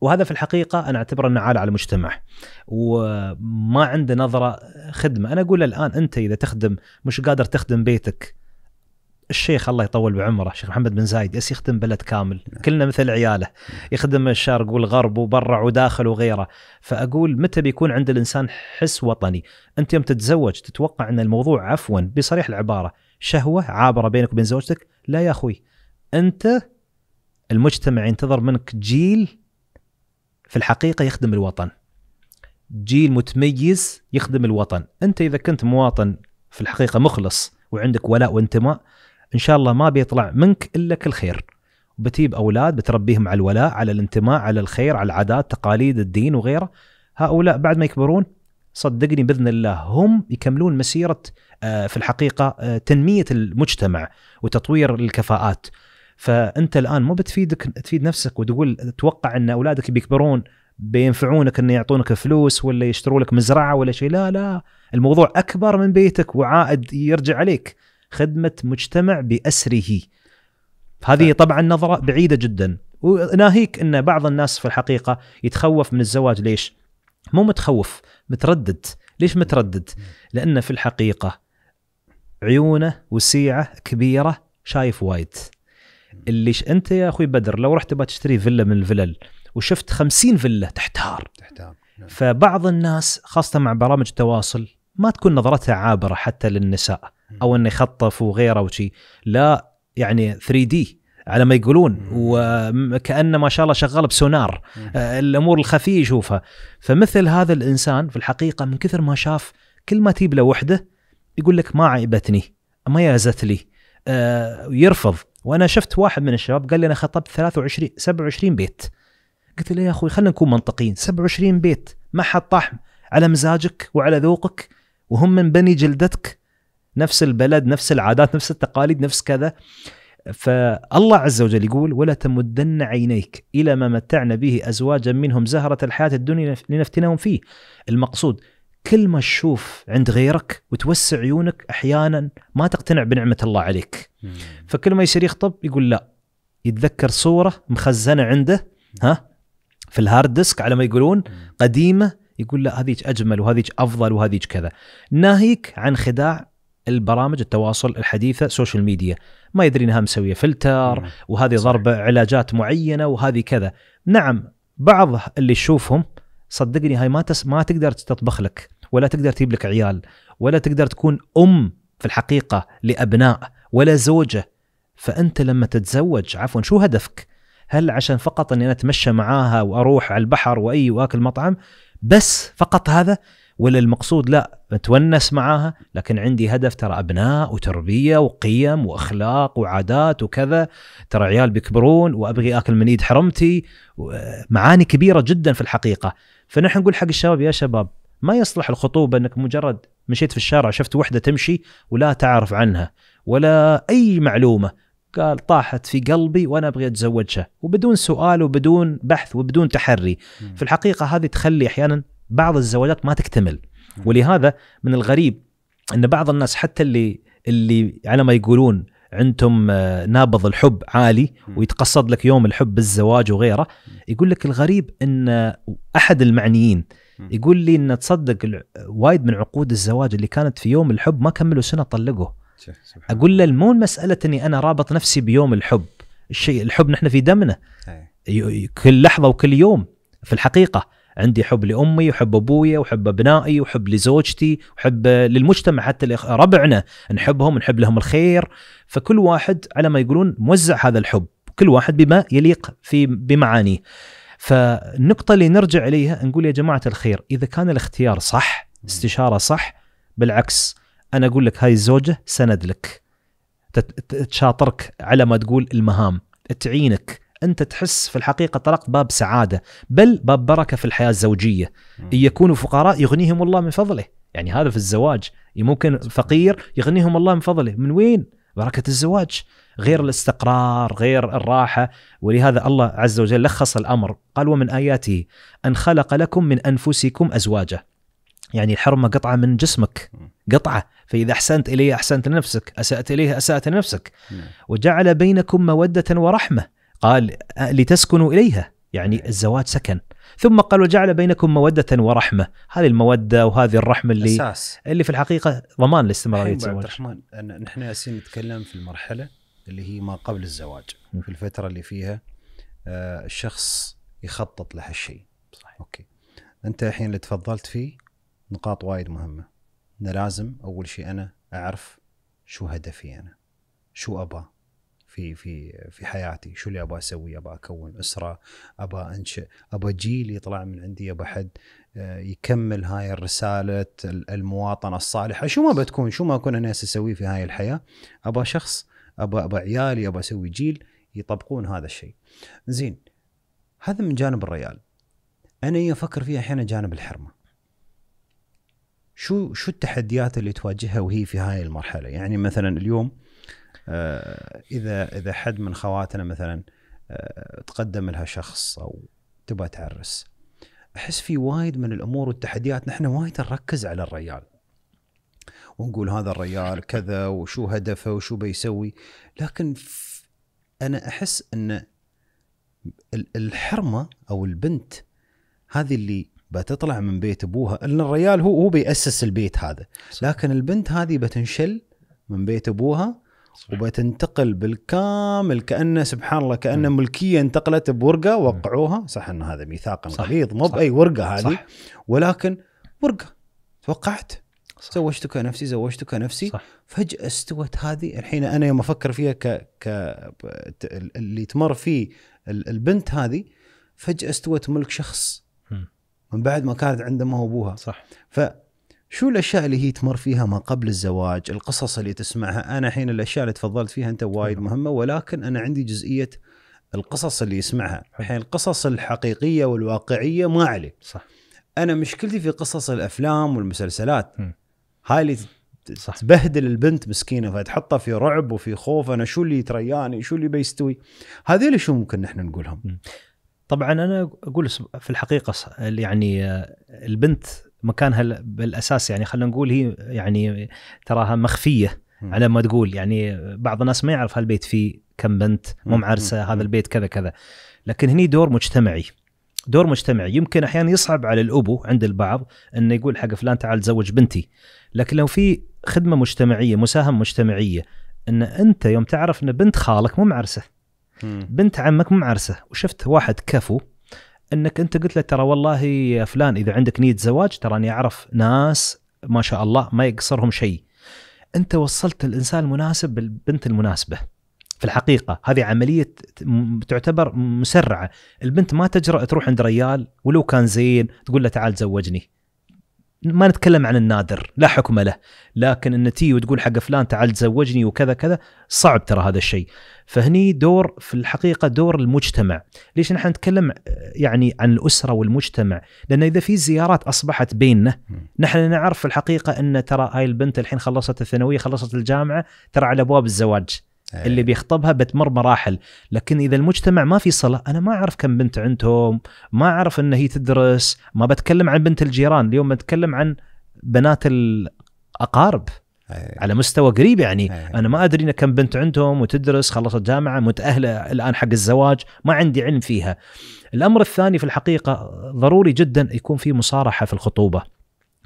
وهذا في الحقيقة أنا أعتبره أنه عالة على المجتمع وما عنده نظرة خدمة أنا أقول الآن أنت إذا تخدم مش قادر تخدم بيتك الشيخ الله يطول بعمره الشيخ محمد بن زايد يس يخدم بلد كامل كلنا مثل عياله يخدم الشرق والغرب وبرع وداخل وغيره فاقول متى بيكون عند الانسان حس وطني انت يوم تتزوج تتوقع ان الموضوع عفوا بصريح العباره شهوه عابره بينك وبين زوجتك لا يا اخوي انت المجتمع ينتظر منك جيل في الحقيقه يخدم الوطن جيل متميز يخدم الوطن انت اذا كنت مواطن في الحقيقه مخلص وعندك ولاء وانتماء ان شاء الله ما بيطلع منك الا كل خير بتجيب اولاد بتربيهم على الولاء على الانتماء على الخير على العادات تقاليد الدين وغيره هؤلاء بعد ما يكبرون صدقني باذن الله هم يكملون مسيره آه، في الحقيقه آه، تنميه المجتمع وتطوير الكفاءات فانت الان مو بتفيدك تفيد نفسك وتقول تتوقع ان اولادك بيكبرون بينفعونك انه يعطونك فلوس ولا يشتروا لك مزرعه ولا شيء لا لا الموضوع اكبر من بيتك وعائد يرجع عليك خدمه مجتمع باسره. هذه طيب. طبعا نظره بعيده جدا وناهيك ان بعض الناس في الحقيقه يتخوف من الزواج ليش؟ مو متخوف متردد، ليش متردد؟ لان في الحقيقه عيونه وسيعه كبيره شايف وايد. اللي ش... انت يا اخوي بدر لو رحت تبغى تشتري فيلا من الفلل وشفت خمسين فيلا تحتار تحتار نعم. فبعض الناس خاصه مع برامج التواصل ما تكون نظرتها عابره حتى للنساء او انه يخطف وغيره وشي لا يعني 3 دي على ما يقولون وكانه ما شاء الله شغال بسونار آه، الامور الخفيه يشوفها فمثل هذا الانسان في الحقيقه من كثر ما شاف كل ما تجيب له وحده يقول لك ما عيبتني ما يازت لي آه، يرفض وانا شفت واحد من الشباب قال لي انا خطبت 23 27 بيت قلت له يا اخوي خلينا نكون منطقيين 27 بيت ما حد طاح على مزاجك وعلى ذوقك وهم من بني جلدتك نفس البلد نفس العادات نفس التقاليد نفس كذا فالله عز وجل يقول ولا تمدن عينيك إلى ما متعنا به أزواجا منهم زهرة الحياة الدنيا لنفتنهم فيه المقصود كل ما تشوف عند غيرك وتوسع عيونك أحيانا ما تقتنع بنعمة الله عليك فكل ما يصير يخطب يقول لا يتذكر صورة مخزنة عنده ها في الهارد ديسك على ما يقولون قديمة يقول لا هذيك أجمل وهذيك أفضل وهذيك كذا ناهيك عن خداع البرامج التواصل الحديثه سوشيال ميديا ما يدري انها مسويه فلتر وهذه ضربه علاجات معينه وهذه كذا نعم بعض اللي يشوفهم صدقني هاي ما تس ما تقدر تطبخ لك ولا تقدر تجيب لك عيال ولا تقدر تكون ام في الحقيقه لابناء ولا زوجه فانت لما تتزوج عفوا شو هدفك؟ هل عشان فقط اني انا اتمشى معاها واروح على البحر واي واكل مطعم بس فقط هذا ولا المقصود لا اتونس معاها لكن عندي هدف ترى ابناء وتربيه وقيم واخلاق وعادات وكذا ترى عيال بيكبرون وابغي اكل من ايد حرمتي معاني كبيره جدا في الحقيقه فنحن نقول حق الشباب يا شباب ما يصلح الخطوبه انك مجرد مشيت في الشارع شفت وحده تمشي ولا تعرف عنها ولا اي معلومه قال طاحت في قلبي وانا ابغي اتزوجها وبدون سؤال وبدون بحث وبدون تحري في الحقيقه هذه تخلي احيانا بعض الزواجات ما تكتمل ولهذا من الغريب ان بعض الناس حتى اللي اللي على ما يقولون عندهم آه، نابض الحب عالي ويتقصد لك يوم الحب بالزواج وغيره يقول لك الغريب ان احد المعنيين يقول لي ان تصدق وايد من عقود الزواج اللي كانت في يوم الحب ما كملوا سنه طلقوا اقول له مو مساله اني انا رابط نفسي بيوم الحب الشيء الحب نحن في دمنا كل لحظه وكل يوم في الحقيقه عندي حب لامي وحب ابويا وحب ابنائي وحب لزوجتي وحب للمجتمع حتى ربعنا نحبهم نحب لهم الخير فكل واحد على ما يقولون موزع هذا الحب كل واحد بما يليق في بمعانيه فالنقطه اللي نرجع اليها نقول يا جماعه الخير اذا كان الاختيار صح استشاره صح بالعكس انا اقول لك هاي الزوجه سند لك تشاطرك على ما تقول المهام تعينك انت تحس في الحقيقه طرقت باب سعاده بل باب بركه في الحياه الزوجيه ان يكونوا فقراء يغنيهم الله من فضله يعني هذا في الزواج ممكن فقير يغنيهم الله من فضله من وين بركه الزواج غير الاستقرار غير الراحه ولهذا الله عز وجل لخص الامر قال ومن اياته ان خلق لكم من انفسكم ازواجا يعني الحرمه قطعه من جسمك قطعه فاذا احسنت اليه احسنت لنفسك اسات اليه اسات لنفسك وجعل بينكم موده ورحمه قال لتسكنوا إليها يعني الزواج سكن ثم قال وجعل بينكم مودة ورحمة هذه المودة وهذه الرحمة اللي أساس. اللي في الحقيقة ضمان لاستمرارية الزواج عبد الرحمن نحن ياسين نتكلم في المرحلة اللي هي ما قبل الزواج في الفترة اللي فيها آه الشخص يخطط لهالشيء صحيح اوكي انت الحين اللي تفضلت فيه نقاط وايد مهمة أنا لازم أول شيء أنا أعرف شو هدفي أنا شو أبغى في في في حياتي شو اللي ابغى اسوي ابغى اكون اسره ابغى انشئ ابغى جيل يطلع من عندي ابغى حد آه، يكمل هاي الرسالة المواطنة الصالحة شو ما بتكون شو ما أكون أنا أسويه في هاي الحياة أبغى شخص أبغى أبغى عيالي أبغى أسوي جيل يطبقون هذا الشيء زين هذا من جانب الريال أنا أفكر فيها أحيانا جانب الحرمة شو شو التحديات اللي تواجهها وهي في هاي المرحلة يعني مثلا اليوم آه، اذا اذا حد من خواتنا مثلا آه، تقدم لها شخص او تبغى تعرس احس في وايد من الامور والتحديات نحن وايد نركز على الريال ونقول هذا الريال كذا وشو هدفه وشو بيسوي لكن انا احس ان الحرمه او البنت هذه اللي بتطلع من بيت ابوها ان الريال هو هو بياسس البيت هذا لكن البنت هذه بتنشل من بيت ابوها وبتنتقل بالكامل كانه سبحان الله كانه ملكيه انتقلت بورقه وقعوها صح ان هذا ميثاق غليظ مو باي ورقه هذه صح. ولكن ورقه توقعت صح. زوجتك نفسي زوجتك نفسي صح. فجاه استوت هذه الحين انا يوم افكر فيها ك, ك... اللي تمر فيه البنت هذه فجاه استوت ملك شخص م. من بعد ما كانت عنده ما هو ابوها صح ف شو الاشياء اللي هي تمر فيها ما قبل الزواج القصص اللي تسمعها انا الحين الاشياء اللي تفضلت فيها انت وايد نعم. مهمه ولكن انا عندي جزئيه القصص اللي يسمعها الحين القصص الحقيقيه والواقعيه ما عليه صح انا مشكلتي في قصص الافلام والمسلسلات م. هاي اللي صح. تبهدل البنت مسكينه فتحطها في رعب وفي خوف انا شو اللي يترياني شو اللي بيستوي اللي شو ممكن نحن نقولهم طبعا انا اقول في الحقيقه يعني آه، البنت مكانها بالاساس يعني خلينا نقول هي يعني تراها مخفيه على ما تقول يعني بعض الناس ما يعرف هالبيت فيه كم بنت مو معرسه هذا البيت كذا كذا لكن هني دور مجتمعي دور مجتمعي يمكن احيانا يصعب على الابو عند البعض انه يقول حق فلان تعال تزوج بنتي لكن لو في خدمه مجتمعيه مساهمه مجتمعيه ان انت يوم تعرف ان بنت خالك مو معرسه بنت عمك مو معرسه وشفت واحد كفو انك انت قلت له ترى والله يا فلان اذا عندك نيه زواج تراني اعرف ناس ما شاء الله ما يقصرهم شيء. انت وصلت الانسان المناسب بالبنت المناسبه. في الحقيقه هذه عمليه تعتبر مسرعه، البنت ما تجرأ تروح عند ريال ولو كان زين تقول له تعال تزوجني. ما نتكلم عن النادر لا حكم له لكن ان تي وتقول حق فلان تعال تزوجني وكذا كذا صعب ترى هذا الشيء فهني دور في الحقيقه دور المجتمع ليش نحن نتكلم آه، يعني عن الاسره والمجتمع لان اذا في زيارات اصبحت بيننا نحن نعرف في الحقيقه ان ترى هاي البنت الحين خلصت الثانويه خلصت الجامعه ترى على ابواب الزواج أيه. اللي بيخطبها بتمر مراحل لكن اذا المجتمع ما في صله انا ما اعرف كم بنت عندهم ما اعرف ان هي تدرس ما بتكلم عن بنت الجيران اليوم بتكلم عن بنات الاقارب أيه. على مستوى قريب يعني أيه. انا ما ادري كم بنت عندهم وتدرس خلصت جامعه متاهله الان حق الزواج ما عندي علم فيها الامر الثاني في الحقيقه ضروري جدا يكون في مصارحه في الخطوبه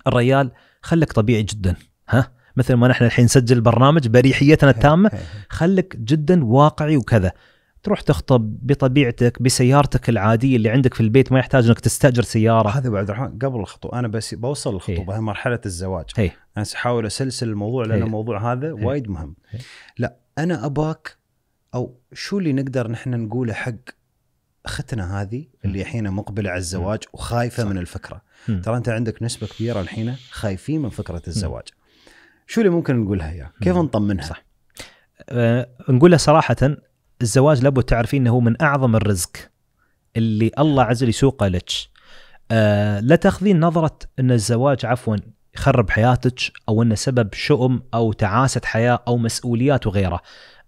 الريال خلك طبيعي جدا ها مثل ما نحن الحين نسجل برنامج بريحيتنا التامه خلك جدا واقعي وكذا تروح تخطب بطبيعتك بسيارتك العاديه اللي عندك في البيت ما يحتاج انك تستاجر سياره هذا ابو عبد الرحمن قبل الخطوبه انا بس بوصل الخطوبه إيه. هي مرحله الزواج هي. إيه. انا احاول اسلسل الموضوع لان هي. إيه. الموضوع هذا هي. وايد مهم هي. لا انا اباك او شو اللي نقدر نحن نقوله حق اختنا هذه اللي الحين مقبله على الزواج وخايفه صح. من الفكره ترى انت عندك نسبه كبيره الحين خايفين من فكره الزواج م. شو اللي ممكن نقولها يا كيف نطمنها صح أه نقولها صراحه الزواج لابد تعرفين انه هو من اعظم الرزق اللي الله عز وجل يسوقه لك أه لا تاخذين نظره ان الزواج عفوا يخرب حياتك او انه سبب شؤم او تعاسه حياه او مسؤوليات وغيره.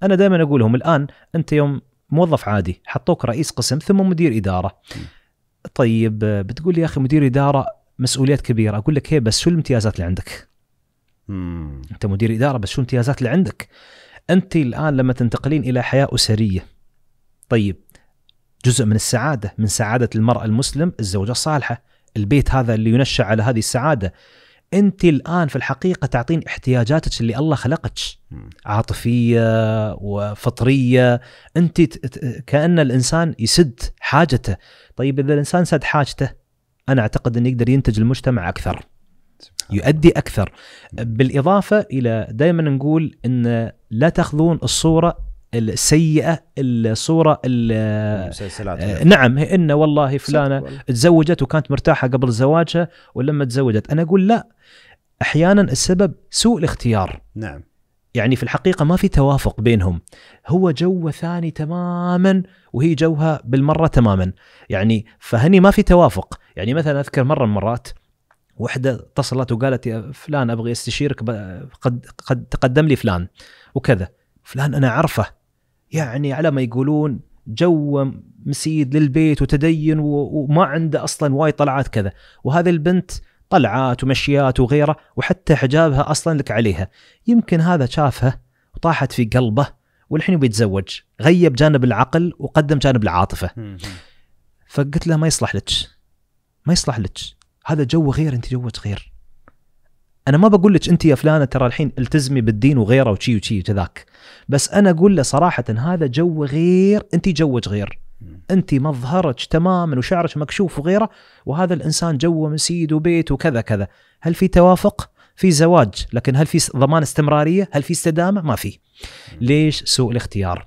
انا دائما اقولهم الان انت يوم موظف عادي حطوك رئيس قسم ثم مدير اداره. طيب بتقول لي يا اخي مدير اداره مسؤوليات كبيره اقول لك هي إيه بس شو الامتيازات اللي عندك؟ انت مدير اداره بس شو الامتيازات اللي عندك؟ انت الان لما تنتقلين الى حياه اسريه طيب جزء من السعاده من سعاده المراه المسلم الزوجه الصالحه البيت هذا اللي ينشا على هذه السعاده انت الان في الحقيقه تعطين احتياجاتك اللي الله خلقك عاطفيه وفطريه انت كان الانسان يسد حاجته طيب اذا الانسان سد حاجته انا اعتقد انه يقدر ينتج المجتمع اكثر يؤدي اكثر بالاضافه الى دائما نقول ان لا تاخذون الصوره السيئه الصوره المسلسلات آه، نعم هي انه والله فلانه تزوجت وكانت مرتاحه قبل زواجها ولما تزوجت انا اقول لا احيانا السبب سوء الاختيار نعم يعني في الحقيقه ما في توافق بينهم هو جوه ثاني تماما وهي جوها بالمره تماما يعني فهني ما في توافق يعني مثلا اذكر مره من المرات وحده اتصلت وقالت يا فلان ابغي استشيرك قد قد تقدم لي فلان وكذا فلان انا اعرفه يعني على ما يقولون جو مسيد للبيت وتدين وما عنده اصلا وايد طلعات كذا وهذه البنت طلعات ومشيات وغيره وحتى حجابها اصلا لك عليها يمكن هذا شافها وطاحت في قلبه والحين بيتزوج غيب جانب العقل وقدم جانب العاطفه فقلت له ما يصلح لك ما يصلح لك هذا جو غير انت جوك غير انا ما بقول لك انت يا فلانه ترى الحين التزمي بالدين وغيره وشي وشي وكذاك بس انا اقول له صراحه هذا جو غير انت جوك غير انت مظهرك تماما وشعرك مكشوف وغيره وهذا الانسان جوه مسيد وبيت وكذا كذا هل في توافق في زواج لكن هل في ضمان استمراريه هل في استدامه ما في ليش سوء الاختيار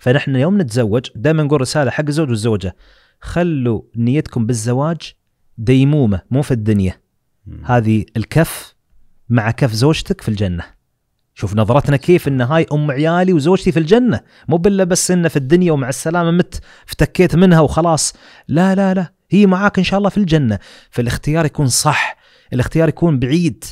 فنحن يوم نتزوج دائما نقول رساله حق الزوج والزوجه خلوا نيتكم بالزواج ديمومه مو في الدنيا هذه الكف مع كف زوجتك في الجنه شوف نظرتنا كيف ان هاي ام عيالي وزوجتي في الجنه مو بلا بس انه في الدنيا ومع السلامه مت افتكيت منها وخلاص لا لا لا هي معاك ان شاء الله في الجنه فالاختيار يكون صح الاختيار يكون بعيد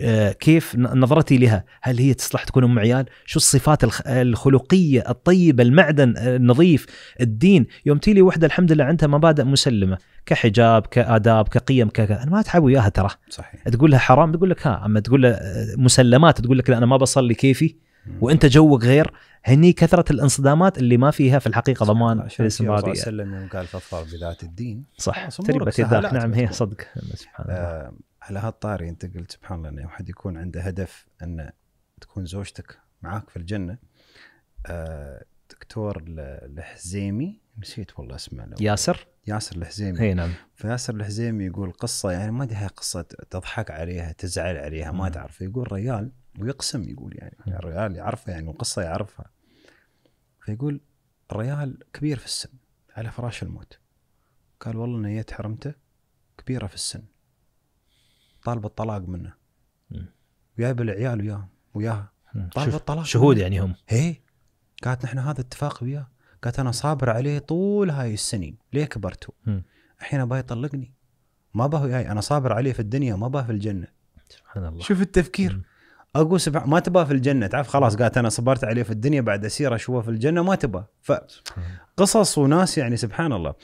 آه، كيف نظرتي لها هل هي تصلح تكون ام عيال شو الصفات الخلقيه الطيبه المعدن آه، النظيف الدين يوم تيلي وحده الحمد لله عندها مبادئ مسلمه كحجاب كاداب كقيم كذا انا ما اتعب وياها ترى صحيح تقول لها حرام تقول لك ها اما تقول لها آه، مسلمات تقول لك لا انا ما بصلي كيفي وانت جوك غير هني كثره الانصدامات اللي ما فيها في الحقيقه ضمان الاستمراريه. صلى الله عليه وسلم قال فاظفر بذات الدين صح تربه الذات نعم هي صدق سبحان الله. على هالطاري انت قلت سبحان الله ان واحد يكون عنده هدف ان تكون زوجتك معاك في الجنه آه دكتور الحزيمي نسيت والله اسمه ياسر ياسر الحزيمي اي نعم فياسر الحزيمي يقول قصه يعني ما ادري قصه تضحك عليها تزعل عليها ما تعرف يقول ريال ويقسم يقول يعني الريال يعرفه يعني القصة يعني يعرفها فيقول الريال كبير في السن على فراش الموت قال والله نيت حرمته كبيره في السن طالب الطلاق منه وجايب العيال وياه وياها طالب الطلاق شهود يعني هم هي قالت نحن هذا اتفاق وياه قالت انا صابر عليه طول هاي السنين ليه كبرتوا الحين ابا يطلقني ما به وياي انا صابر عليه في الدنيا ما به في الجنه سبحان الله شوف التفكير مم. اقول سبع ما تبى في الجنه تعرف خلاص قالت انا صبرت عليه في الدنيا بعد اسير اشوفه في الجنه ما تبى فقصص وناس يعني سبحان الله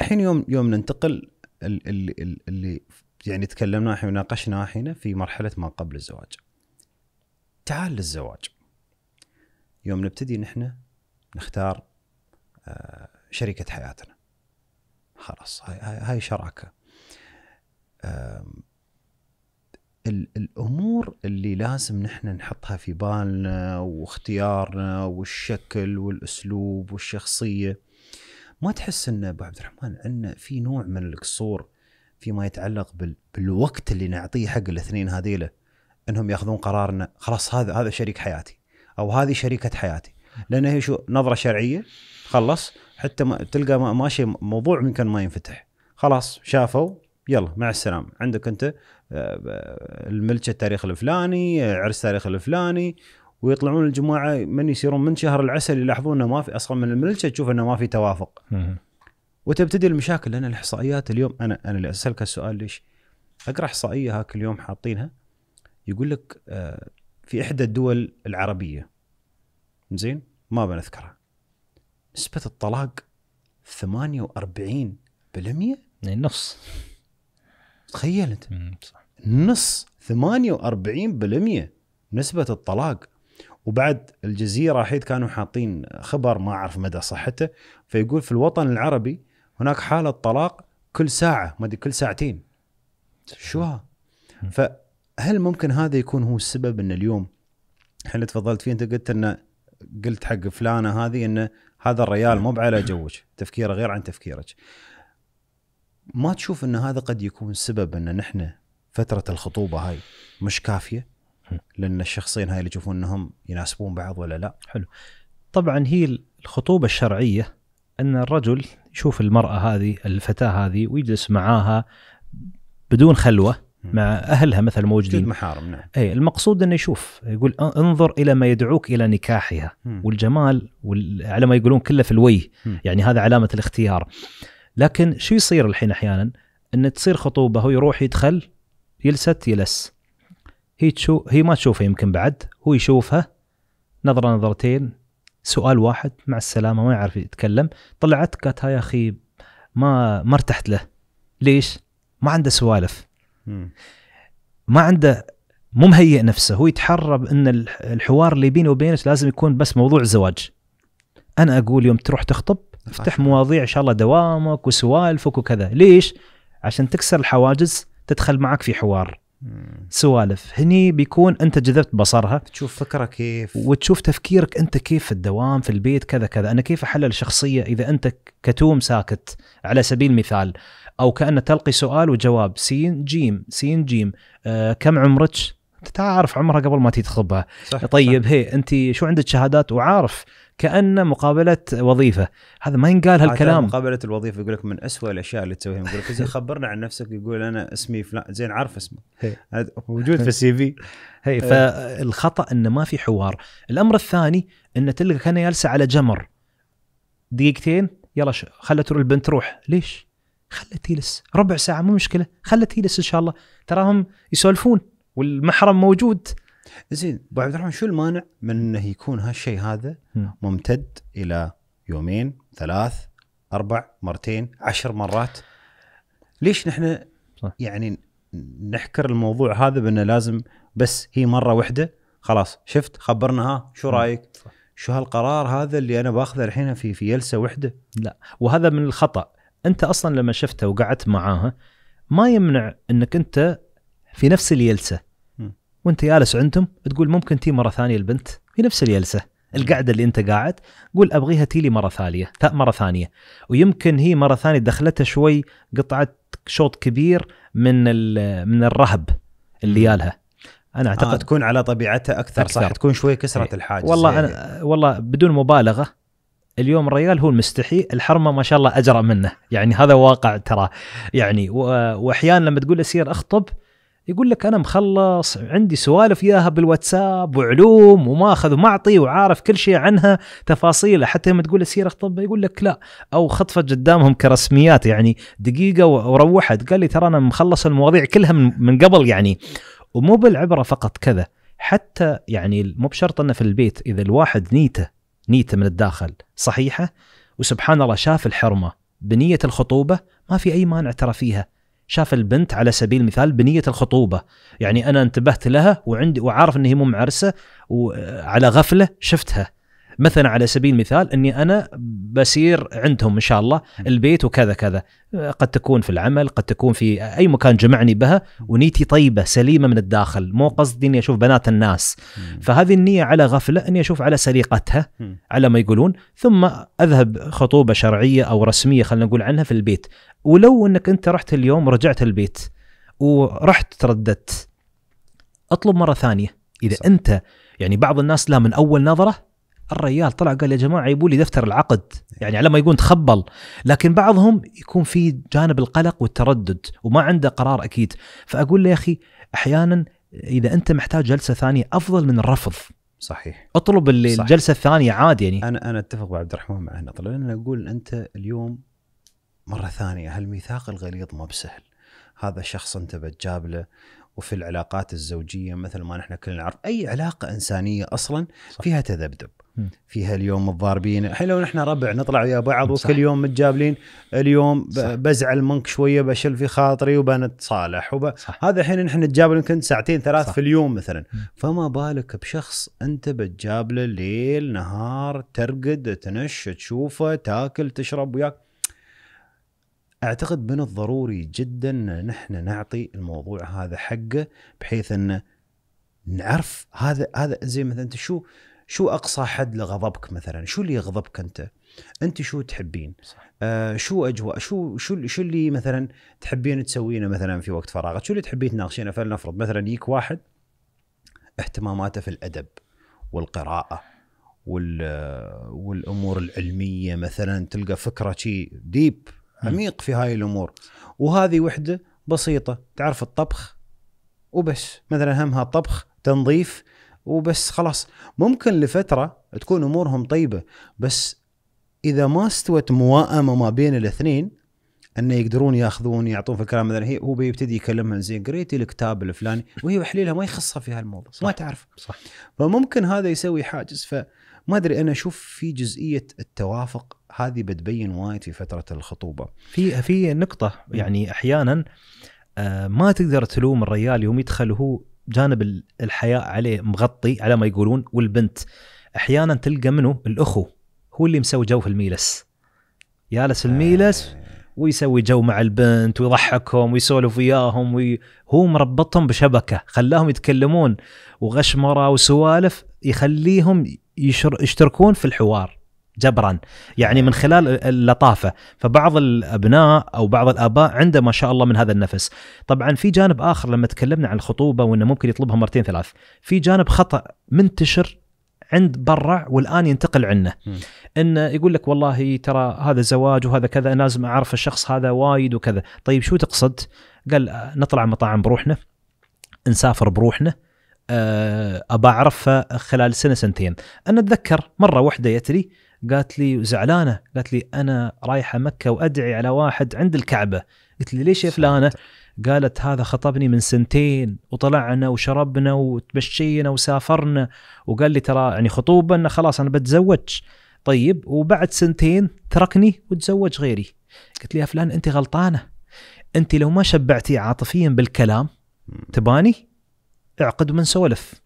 الحين يوم يوم ننتقل اللي, اللي يعني تكلمنا الحين وناقشنا الحين في مرحله ما قبل الزواج تعال للزواج يوم نبتدي نحن نختار آه، شريكة حياتنا خلاص هاي, هاي شراكة الأمور اللي لازم نحن نحطها في بالنا واختيارنا والشكل والأسلوب والشخصية ما تحس ان ابو عبد الرحمن ان في نوع من القصور فيما يتعلق بال... بالوقت اللي نعطيه حق الاثنين هذيله انهم ياخذون قرار انه خلاص هذا هذا شريك حياتي او هذه شريكه حياتي لان هي شو نظره شرعيه خلص حتى ما تلقى ماشي موضوع يمكن ما ينفتح خلاص شافوا يلا مع السلامه عندك انت آه، الملكه التاريخ الفلاني عرس التاريخ الفلاني ويطلعون الجماعه من يصيرون من شهر العسل يلاحظون انه ما في اصلا من الملكه تشوف انه ما في توافق. وتبتدي المشاكل لان الاحصائيات اليوم انا انا اللي اسالك السؤال ليش؟ اقرا احصائيه هاك اليوم حاطينها يقول لك آه، في احدى الدول العربيه زين ما بنذكرها نسبه الطلاق 48% يعني نص تخيل انت نص 48% نسبه الطلاق وبعد الجزيره حيث كانوا حاطين خبر ما اعرف مدى صحته فيقول في الوطن العربي هناك حاله طلاق كل ساعه ما ادري كل ساعتين شو ها فهل ممكن هذا يكون هو السبب ان اليوم اللي تفضلت فيه انت قلت انه قلت حق فلانه هذه انه هذا الريال مو على جوك تفكيره غير عن تفكيرك ما تشوف ان هذا قد يكون سبب ان نحن فتره الخطوبه هاي مش كافيه لان الشخصين هاي اللي يشوفون انهم يناسبون بعض ولا لا حلو طبعا هي الخطوبه الشرعيه ان الرجل يشوف المراه هذه الفتاه هذه ويجلس معاها بدون خلوه مع اهلها مثلا موجودين محارم نعم اي المقصود انه يشوف يقول انظر الى ما يدعوك الى نكاحها والجمال على ما يقولون كله في الوجه يعني هذا علامه الاختيار لكن شو يصير الحين احيانا ان تصير خطوبه هو يروح يدخل يلست يلس هي تشو هي ما تشوفه يمكن بعد هو يشوفها نظره نظرتين سؤال واحد مع السلامه ما يعرف يتكلم طلعت قالت يا اخي ما ما ارتحت له ليش؟ ما عنده سوالف ما عنده مو مهيئ نفسه هو يتحرب ان الحوار اللي بيني وبينك لازم يكون بس موضوع الزواج انا اقول يوم تروح تخطب افتح مواضيع ان شاء الله دوامك وسوالفك وكذا ليش عشان تكسر الحواجز تدخل معك في حوار سوالف هني بيكون انت جذبت بصرها تشوف فكره كيف وتشوف تفكيرك انت كيف في الدوام في البيت كذا كذا انا كيف احلل شخصيه اذا انت كتوم ساكت على سبيل المثال او كان تلقي سؤال وجواب سين جيم سين جيم آه كم عمرك تعرف عمرها قبل ما تدخلها طيب صح. هي انت شو عندك شهادات وعارف كانه مقابله وظيفه هذا ما ينقال آه، هالكلام مقابله الوظيفه يقول لك من أسوأ الاشياء اللي تسويها يقول لك زين خبرنا عن نفسك يقول انا اسمي فلان زين عارف اسمه موجود في السي في هي آه. فالخطا انه ما في حوار الامر الثاني انه تلقى كان جالسه على جمر دقيقتين يلا خلت البنت تروح ليش خلت تجلس ربع ساعه مو مشكله خلت تجلس ان شاء الله تراهم يسولفون والمحرم موجود زين ابو عبد الرحمن شو المانع من انه يكون هالشيء هذا ممتد الى يومين ثلاث اربع مرتين عشر مرات ليش نحن يعني نحكر الموضوع هذا بانه لازم بس هي مره واحده خلاص شفت خبرنا ها شو رايك شو هالقرار هذا اللي انا باخذه الحين في في جلسه واحده لا وهذا من الخطا انت اصلا لما شفته وقعدت معاها ما يمنع انك انت في نفس الجلسه وانت جالس عندهم تقول ممكن تي مره ثانيه البنت في نفس الجلسه القعده اللي انت قاعد قول ابغيها تيلي مره ثانيه مره ثانيه ويمكن هي مره ثانيه دخلتها شوي قطعه شوط كبير من من الرهب اللي يالها انا اعتقد آه تكون على طبيعتها اكثر, أكثر. صح تكون شوي كسرت إيه. الحاجز والله إيه. انا والله بدون مبالغه اليوم الرجال هو المستحي الحرمه ما شاء الله اجرى منه يعني هذا واقع ترى يعني واحيانا لما تقول اسير اخطب يقول لك انا مخلص عندي سوالف ياها بالواتساب وعلوم وماخذ ومعطي وعارف كل شيء عنها تفاصيله حتى لما تقول سيره طب يقول لك لا او خطفه قدامهم كرسميات يعني دقيقه وروحت قال لي ترى انا مخلص المواضيع كلها من قبل يعني ومو بالعبره فقط كذا حتى يعني مو بشرط انه في البيت اذا الواحد نيته نيته من الداخل صحيحه وسبحان الله شاف الحرمه بنيه الخطوبه ما في اي مانع ترى فيها شاف البنت على سبيل المثال بنيه الخطوبه يعني انا انتبهت لها وعندي وعارف ان هي مو معرسه وعلى غفله شفتها مثلا على سبيل المثال اني انا بسير عندهم ان شاء الله البيت وكذا كذا قد تكون في العمل قد تكون في اي مكان جمعني بها ونيتي طيبه سليمه من الداخل مو قصدي اني اشوف بنات الناس فهذه النيه على غفله اني اشوف على سليقتها على ما يقولون ثم اذهب خطوبه شرعيه او رسميه خلينا نقول عنها في البيت ولو انك انت رحت اليوم رجعت البيت ورحت ترددت اطلب مره ثانيه اذا صح. انت يعني بعض الناس لا من اول نظره الريال طلع قال يا جماعه يبوا لي دفتر العقد يعني على ما يقول تخبل لكن بعضهم يكون في جانب القلق والتردد وما عنده قرار اكيد فاقول له يا اخي احيانا اذا انت محتاج جلسه ثانيه افضل من الرفض صحيح اطلب الجلسه الثانيه عادي يعني انا انا اتفق مع عبد الرحمن مع النقطه لان اقول انت اليوم مرة ثانية هالميثاق الغليظ ما بسهل هذا شخص انت بتجاب له وفي العلاقات الزوجية مثل ما نحن كلنا نعرف أي علاقة إنسانية أصلا فيها تذبذب فيها اليوم متضاربين الحين لو نحن ربع نطلع ويا بعض وكل يوم متجابلين اليوم بزعل منك شويه بشل في خاطري وبنتصالح وب... هذا الحين نحن نتجابل يمكن ساعتين ثلاث صح. في اليوم مثلا م. فما بالك بشخص انت بتجابله ليل نهار ترقد تنش تشوفه تاكل تشرب وياك اعتقد من الضروري جدا نحن نعطي الموضوع هذا حقه بحيث انه نعرف هذا هذا زي مثلا انت شو شو اقصى حد لغضبك مثلا شو اللي يغضبك انت انت شو تحبين صح. آه شو اجواء شو شو شو اللي مثلا تحبين تسوينه مثلا في وقت فراغك شو اللي تحبين تناقشينه فلنفرض مثلا يجيك واحد اهتماماته في الادب والقراءه وال والامور العلميه مثلا تلقى فكره شي ديب عميق في هاي الامور وهذه وحده بسيطه تعرف الطبخ وبس مثلا همها طبخ تنظيف وبس خلاص ممكن لفتره تكون امورهم طيبه بس اذا ما استوت موائمه ما بين الاثنين انه يقدرون ياخذون يعطون في الكلام مثلا هي هو بيبتدي يكلمها زين قريتي الكتاب الفلاني وهي وحليلها ما يخصها في هالموضوع ما تعرف صح فممكن هذا يسوي حاجز فما ادري انا اشوف في جزئيه التوافق هذه بتبين وايد في فتره الخطوبه في في نقطه يعني احيانا آه، ما تقدر تلوم الرجال يوم يدخل وهو جانب الحياء عليه مغطي على ما يقولون والبنت احيانا تلقى منه الاخو هو اللي مسوي جو في الميلس يالس الميلس آه. ويسوي جو مع البنت ويضحكهم ويسولف وياهم وي... مربطهم بشبكه خلاهم يتكلمون وغشمره وسوالف يخليهم يشر... يشتركون في الحوار جبرا يعني من خلال اللطافه فبعض الابناء او بعض الاباء عنده ما شاء الله من هذا النفس طبعا في جانب اخر لما تكلمنا عن الخطوبه وانه ممكن يطلبها مرتين ثلاث في جانب خطا منتشر عند برع والان ينتقل عنه انه يقول لك والله ترى هذا زواج وهذا كذا لازم اعرف الشخص هذا وايد وكذا طيب شو تقصد قال نطلع مطاعم بروحنا نسافر بروحنا آه، ابى اعرفها خلال سنه سنتين انا اتذكر مره واحده يتري قالت لي وزعلانه قالت لي انا رايحه مكه وادعي على واحد عند الكعبه قلت لي ليش يا فلانه؟ قالت هذا خطبني من سنتين وطلعنا وشربنا وتمشينا وسافرنا وقال لي ترى يعني خطوبه انه خلاص انا بتزوج طيب وبعد سنتين تركني وتزوج غيري قلت لي يا فلان انت غلطانه انت لو ما شبعتي عاطفيا بالكلام تباني اعقد من سولف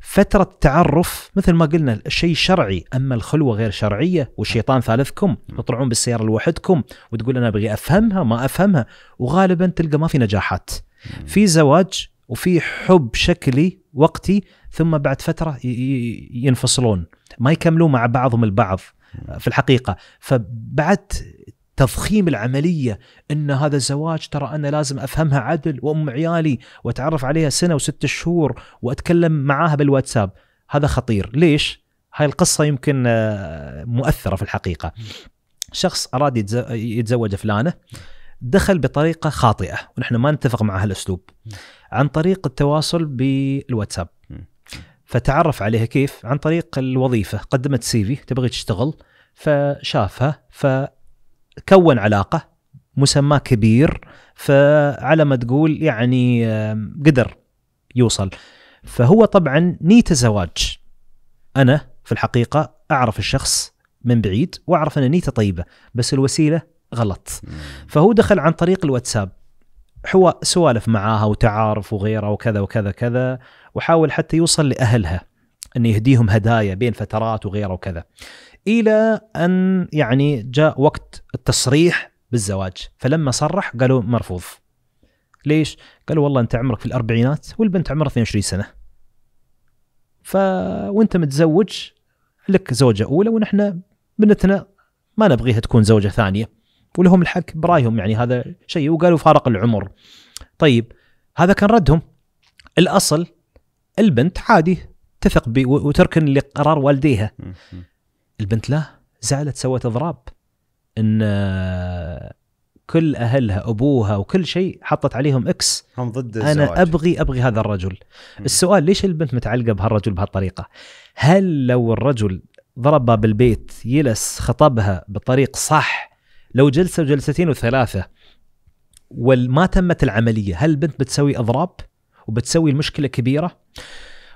فترة تعرف مثل ما قلنا الشيء شرعي أما الخلوة غير شرعية والشيطان ثالثكم تطلعون بالسيارة لوحدكم وتقول أنا أبغي أفهمها ما أفهمها وغالبا تلقى ما في نجاحات في زواج وفي حب شكلي وقتي ثم بعد فترة ينفصلون ما يكملون مع بعضهم البعض في الحقيقة فبعد تفخيم العملية أن هذا الزواج ترى أنا لازم أفهمها عدل وأم عيالي وأتعرف عليها سنة وست شهور وأتكلم معاها بالواتساب هذا خطير ليش؟ هاي القصة يمكن آه، مؤثرة في الحقيقة شخص أراد يتزوج فلانة دخل بطريقة خاطئة ونحن ما نتفق مع هالأسلوب عن طريق التواصل بالواتساب فتعرف عليها كيف؟ عن طريق الوظيفة قدمت سيفي تبغي تشتغل فشافها ف كون علاقه مسمى كبير فعلى ما تقول يعني قدر يوصل فهو طبعا نيته زواج انا في الحقيقه اعرف الشخص من بعيد واعرف ان نيته طيبه بس الوسيله غلط فهو دخل عن طريق الواتساب حوا سوالف معاها وتعارف وغيره وكذا وكذا كذا وحاول حتى يوصل لاهلها انه يهديهم هدايا بين فترات وغيره وكذا الى ان يعني جاء وقت التصريح بالزواج فلما صرح قالوا مرفوض ليش؟ قالوا والله انت عمرك في الاربعينات والبنت عمرها 22 سنه ف وانت متزوج لك زوجه اولى ونحن بنتنا ما نبغيها تكون زوجه ثانيه ولهم الحق برايهم يعني هذا شيء وقالوا فارق العمر طيب هذا كان ردهم الاصل البنت عادي تثق وتركن لقرار والديها البنت لا زعلت سوت اضراب ان آه، كل اهلها ابوها وكل شيء حطت عليهم اكس هم ضد الزواج. انا ابغي ابغي هذا الرجل م. السؤال ليش البنت متعلقه بهالرجل بهالطريقه هل لو الرجل ضربها بالبيت يلس خطبها بطريق صح لو جلسه وجلستين وثلاثه وما تمت العمليه هل البنت بتسوي اضراب وبتسوي المشكله كبيره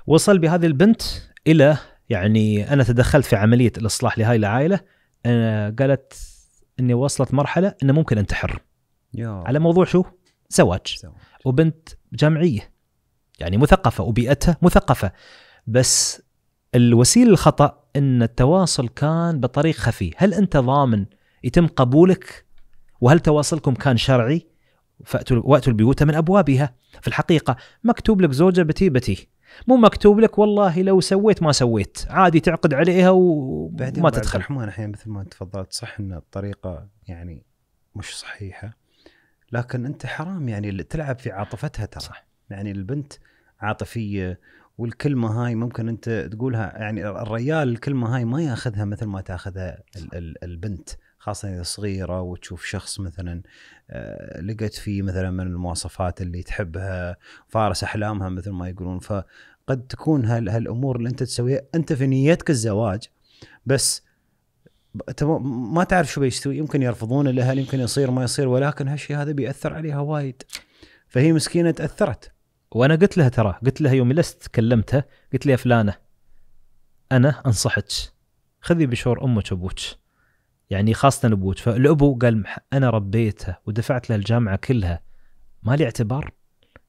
وصل بهذه البنت الى يعني انا تدخلت في عمليه الاصلاح لهاي العائله أنا قالت اني وصلت مرحله انه ممكن انتحر على موضوع شو؟ زواج. زواج وبنت جامعيه يعني مثقفه وبيئتها مثقفه بس الوسيله الخطا ان التواصل كان بطريق خفي هل انت ضامن يتم قبولك وهل تواصلكم كان شرعي فأتوا وأتوا البيوت من أبوابها في الحقيقة مكتوب لك زوجة بتي بتي مو مكتوب لك والله لو سويت ما سويت عادي تعقد عليها وما تدخل الرحمن احيانا مثل ما تفضلت صح ان الطريقه يعني مش صحيحه لكن انت حرام يعني تلعب في عاطفتها ترى صح يعني البنت عاطفيه والكلمه هاي ممكن انت تقولها يعني الريال الكلمه هاي ما ياخذها مثل ما تاخذها البنت خاصه اذا صغيره وتشوف شخص مثلا آه، لقت فيه مثلا من المواصفات اللي تحبها فارس احلامها مثل ما يقولون فقد تكون هالامور اللي انت تسويها انت في نيتك الزواج بس ما تعرف شو بيستوي يمكن يرفضون الاهل يمكن يصير ما يصير ولكن هالشيء هذا بياثر عليها وايد فهي مسكينه تاثرت وانا قلت لها ترى قلت لها يوم لست كلمتها قلت لها فلانه انا انصحك خذي بشور امك وابوك يعني خاصة أبوك فالأبو قال أنا ربيتها ودفعت لها الجامعة كلها ما لي اعتبار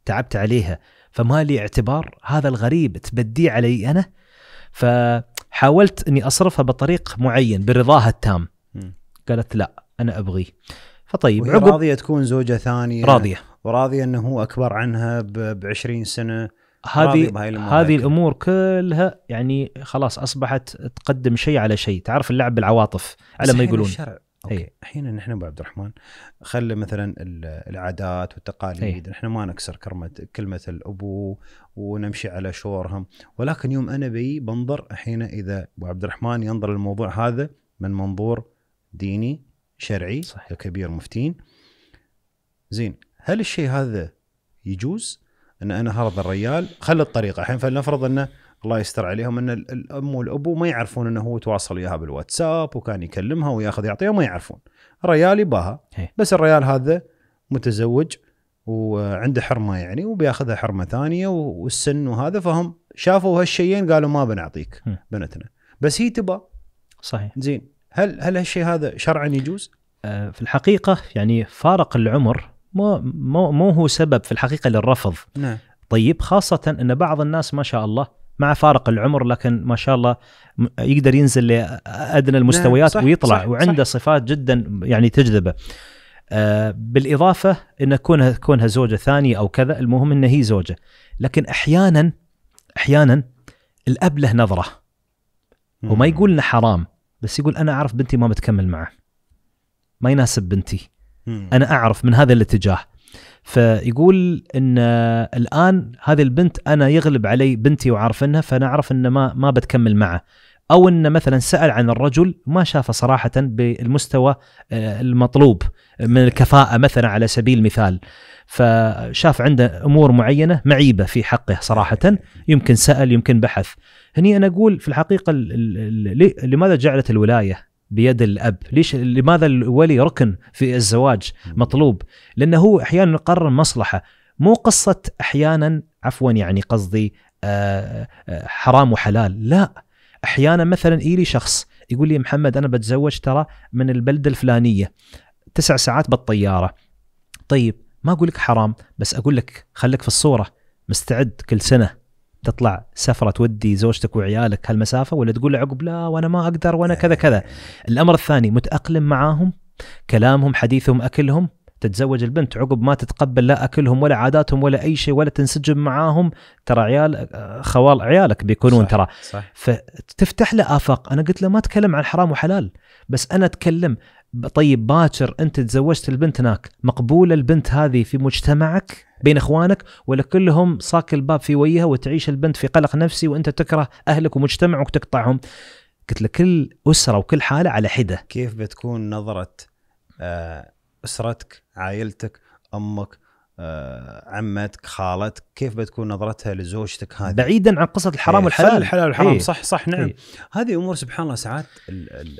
تعبت عليها فما لي اعتبار هذا الغريب تبديه علي أنا فحاولت أني أصرفها بطريق معين برضاها التام قالت لا أنا أبغيه فطيب وهي راضية تكون زوجة ثانية راضية وراضية أنه هو أكبر عنها بعشرين 20 سنة هذه هذه الامور كلها يعني خلاص اصبحت تقدم شيء على شيء تعرف اللعب بالعواطف على ما يقولون الشرع اوكي الحين نحن ابو عبد الرحمن خلي مثلا العادات والتقاليد نحن ما نكسر كلمه كلمه الابو ونمشي على شورهم ولكن يوم انا بي بنظر الحين اذا ابو عبد الرحمن ينظر للموضوع هذا من منظور ديني شرعي صحيح. كبير مفتين زين هل الشيء هذا يجوز ان انا هذا الريال خلي الطريقه الحين فلنفرض انه الله يستر عليهم ان الام والابو ما يعرفون انه هو تواصل وياها بالواتساب وكان يكلمها وياخذ يعطيها ما يعرفون الريال يباها بس الريال هذا متزوج وعنده حرمه يعني وبياخذها حرمه ثانيه والسن وهذا فهم شافوا هالشيئين قالوا ما بنعطيك بنتنا بس هي تبى صحيح زين هل هل هالشيء هذا شرعا يجوز؟ آه، في الحقيقه يعني فارق العمر مو مو مو هو سبب في الحقيقه للرفض نعم. طيب خاصه ان بعض الناس ما شاء الله مع فارق العمر لكن ما شاء الله يقدر ينزل لادنى نعم، المستويات نعم. صح ويطلع صح وعنده صح صفات جدا يعني تجذبه آه بالاضافه ان كونها كونها زوجه ثانيه او كذا المهم ان هي زوجه لكن احيانا احيانا الاب له نظره وما يقول انه حرام بس يقول انا اعرف بنتي ما بتكمل معه ما يناسب بنتي انا اعرف من هذا الاتجاه فيقول ان الان هذه البنت انا يغلب علي بنتي وعارفينها فانا اعرف ان ما ما بتكمل معه او انه مثلا سال عن الرجل ما شافه صراحه بالمستوى آه، المطلوب من الكفاءه مثلا على سبيل المثال فشاف عنده امور معينه معيبه في حقه صراحه يمكن سال يمكن بحث هني انا اقول في الحقيقه لماذا جعلت الولايه بيد الاب، ليش لماذا الولي ركن في الزواج مطلوب؟ لانه هو احيانا يقرر مصلحه، مو قصه احيانا عفوا يعني قصدي آه، آه، حرام وحلال، لا احيانا مثلا يجي لي شخص يقول لي محمد انا بتزوج ترى من البلده الفلانيه تسع ساعات بالطياره. طيب ما اقول لك حرام بس اقول لك خليك في الصوره مستعد كل سنه تطلع سفره تودي زوجتك وعيالك هالمسافه ولا تقول له عقب لا وانا ما اقدر وانا كذا كذا الامر الثاني متاقلم معاهم كلامهم حديثهم اكلهم تتزوج البنت عقب ما تتقبل لا اكلهم ولا عاداتهم ولا اي شيء ولا تنسجم معاهم ترى عيال آه، خوال عيالك بيكونون صح ترى صح فتفتح له افاق انا قلت له ما اتكلم عن حرام وحلال بس انا اتكلم طيب باكر انت تزوجت البنت هناك مقبوله البنت هذه في مجتمعك بين اخوانك ولا كلهم صاك الباب في وجهها وتعيش البنت في قلق نفسي وانت تكره اهلك ومجتمعك وتقطعهم قلت له كل اسره وكل حاله على حده كيف بتكون نظره آه، اسرتك عائلتك امك آه، عمتك خالتك كيف بتكون نظرتها لزوجتك هذه بعيدا عن قصه الحرام إيه، والحلال الحلال والحرام إيه صح صح نعم إيه هذه امور سبحان الله ساعات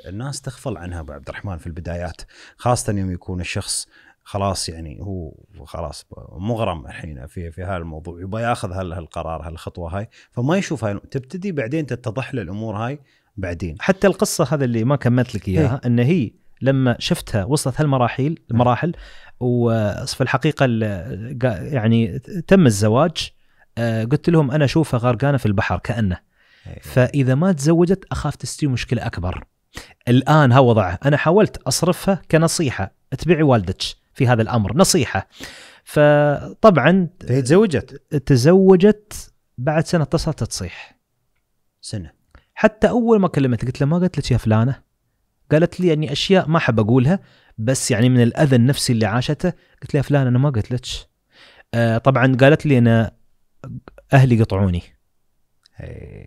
الناس تغفل عنها ابو عبد الرحمن في البدايات خاصه يوم يكون الشخص خلاص يعني هو خلاص مغرم الحين في في هذا الموضوع يبغى ياخذ هالقرار هالخطوه هاي فما يشوف هاي تبتدي بعدين تتضح له الامور هاي بعدين حتى القصه هذا اللي ما كملت لك اياها إيه. ان هي لما شفتها وصلت هالمراحل إيه. المراحل وفي الحقيقه يعني تم الزواج آه، قلت لهم انا اشوفها غرقانه في البحر كانه إيه. فاذا ما تزوجت اخاف تستوي مشكله اكبر الان ها وضعها انا حاولت اصرفها كنصيحه اتبعي والدتك في هذا الامر نصيحه فطبعا هي تزوجت تزوجت بعد سنه اتصلت تصيح سنه حتى اول ما كلمت قلت له ما قلت لك يا فلانه قالت لي اني يعني اشياء ما احب اقولها بس يعني من الاذى النفسي اللي عاشته قلت لها فلانه انا ما قلت لك آه طبعا قالت لي انا اهلي قطعوني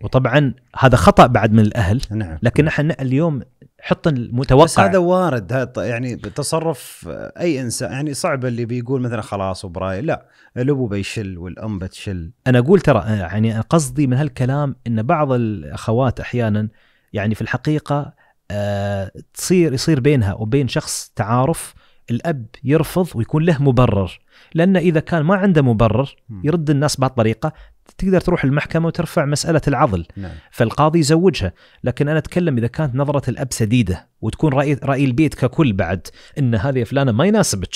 وطبعا هذا خطا بعد من الاهل نعم. لكن احنا اليوم حط المتوقع بس هذا وارد هذا يعني تصرف اي انسان يعني صعب اللي بيقول مثلا خلاص وبراي لا الابو بيشل والام بتشل انا اقول ترى آه، يعني قصدي من هالكلام ان بعض الاخوات احيانا يعني في الحقيقه أه تصير يصير بينها وبين شخص تعارف الاب يرفض ويكون له مبرر لأن إذا كان ما عنده مبرر يرد الناس بهالطريقة تقدر تروح المحكمة وترفع مسألة العضل نعم. فالقاضي يزوجها لكن أنا أتكلم إذا كانت نظرة الأب سديدة وتكون رأي, رأي البيت ككل بعد أن هذه فلانة ما يناسبك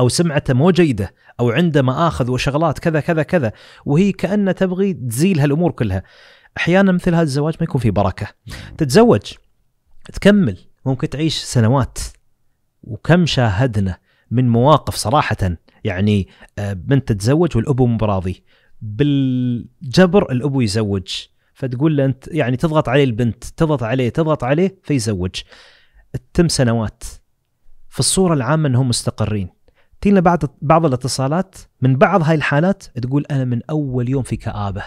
أو سمعته مو جيدة أو عنده مآخذ وشغلات كذا كذا كذا وهي كأنها تبغي تزيل هالأمور كلها أحيانا مثل هذا الزواج ما يكون في بركة نعم. تتزوج تكمل ممكن تعيش سنوات وكم شاهدنا من مواقف صراحة يعني بنت آه، تتزوج والابو مو براضي بالجبر الابو يزوج فتقول له انت يعني تضغط عليه البنت تضغط عليه تضغط عليه فيزوج تم سنوات في الصوره العامه انهم مستقرين تينا بعض بعض الاتصالات من بعض هاي الحالات تقول انا من اول يوم في كابه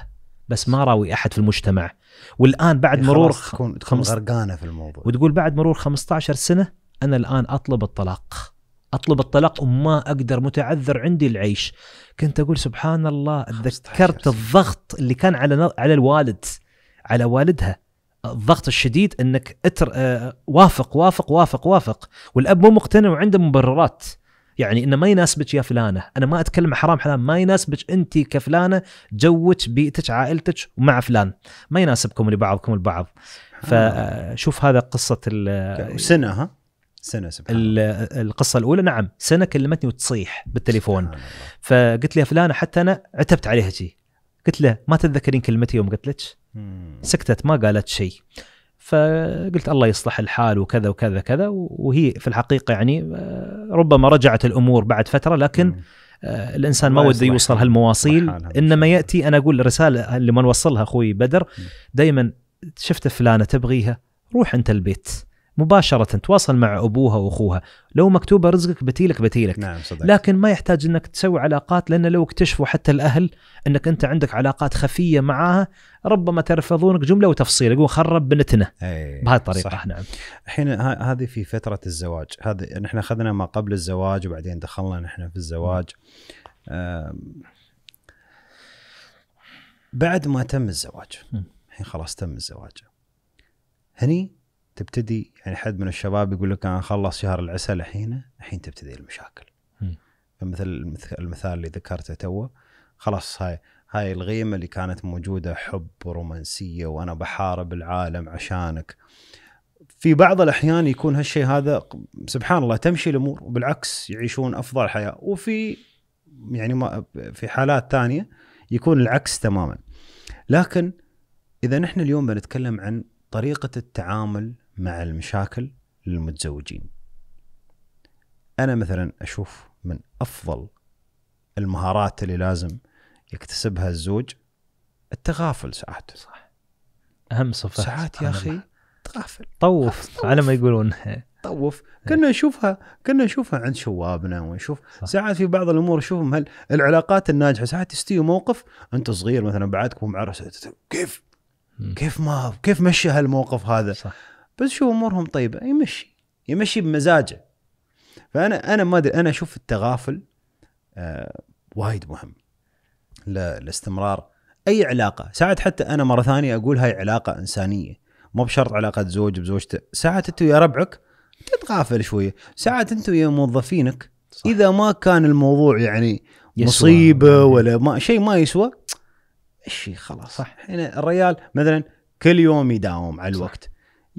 بس ما راوي احد في المجتمع والان بعد مرور تكون تكون غرقانه في الموضوع وتقول بعد مرور 15 سنه انا الان اطلب الطلاق اطلب الطلاق وما اقدر متعذر عندي العيش كنت اقول سبحان الله آه، تذكرت الضغط اللي كان على على الوالد على والدها الضغط الشديد انك اتر آه وافق وافق وافق وافق والاب مو مقتنع وعنده مبررات يعني انه ما يناسبك يا فلانه، انا ما اتكلم حرام حلال، ما يناسبك انت كفلانه جوك بيئتك عائلتك ومع فلان، ما يناسبكم لبعضكم البعض. فشوف آه، هذا قصه سنه ها؟ سنة سبحان القصة الأولى نعم سنة كلمتني وتصيح بالتليفون فقلت لها فلانة حتى أنا عتبت عليها شيء قلت له ما تتذكرين كلمتي يوم قلت لك سكتت ما قالت شيء فقلت الله يصلح الحال وكذا وكذا كذا وهي في الحقيقة يعني آه، ربما رجعت الأمور بعد فترة لكن آه، الانسان ما وده يوصل هالمواصيل انما ياتي انا اقول رساله اللي ما نوصلها اخوي بدر دائما شفت فلانه تبغيها روح انت البيت مباشرة تواصل مع أبوها وأخوها لو مكتوبة رزقك بتيلك بتيلك نعم صدق. لكن ما يحتاج أنك تسوي علاقات لأن لو اكتشفوا حتى الأهل أنك أنت عندك علاقات خفية معها ربما ترفضونك جملة وتفصيل يقول خرب بنتنا إيه، بهذه الطريقة صح. نعم الحين هذه في فترة الزواج هذه نحن أخذنا ما قبل الزواج وبعدين دخلنا نحن في الزواج بعد ما تم الزواج الحين خلاص تم الزواج هني تبتدي يعني حد من الشباب يقول لك انا خلص شهر العسل الحين الحين تبتدي المشاكل فمثل المثال اللي ذكرته توه خلاص هاي هاي الغيمه اللي كانت موجوده حب ورومانسيه وانا بحارب العالم عشانك في بعض الاحيان يكون هالشيء هذا سبحان الله تمشي الامور وبالعكس يعيشون افضل حياه وفي يعني ما في حالات ثانيه يكون العكس تماما لكن اذا نحن اليوم بنتكلم عن طريقه التعامل مع المشاكل للمتزوجين أنا مثلا أشوف من أفضل المهارات اللي لازم يكتسبها الزوج التغافل ساعات صح أهم صفة ساعات يا أخي تغافل طوف, طوف. على ما يقولون طوف [LAUGHS] إيه. كنا نشوفها كنا نشوفها عند شوابنا ونشوف صح. ساعات في بعض الامور نشوفهم هل العلاقات الناجحه ساعات يستوي موقف انت صغير مثلا بعدكم معرس كيف كيف ما كيف مشى هالموقف هذا صح. بس شو امورهم طيبه يمشي يمشي بمزاجه فانا انا ما ادري انا اشوف التغافل آه وايد مهم لاستمرار اي علاقه ساعات حتى انا مره ثانيه اقول هاي علاقه انسانيه مو بشرط علاقه زوج بزوجته ساعات انت ويا ربعك تتغافل شويه ساعات انت ويا موظفينك صح. اذا ما كان الموضوع يعني يسوى. مصيبه يعني. ولا ما شيء ما يسوى الشيء خلاص صح هنا الريال مثلا كل يوم يداوم على الوقت صح.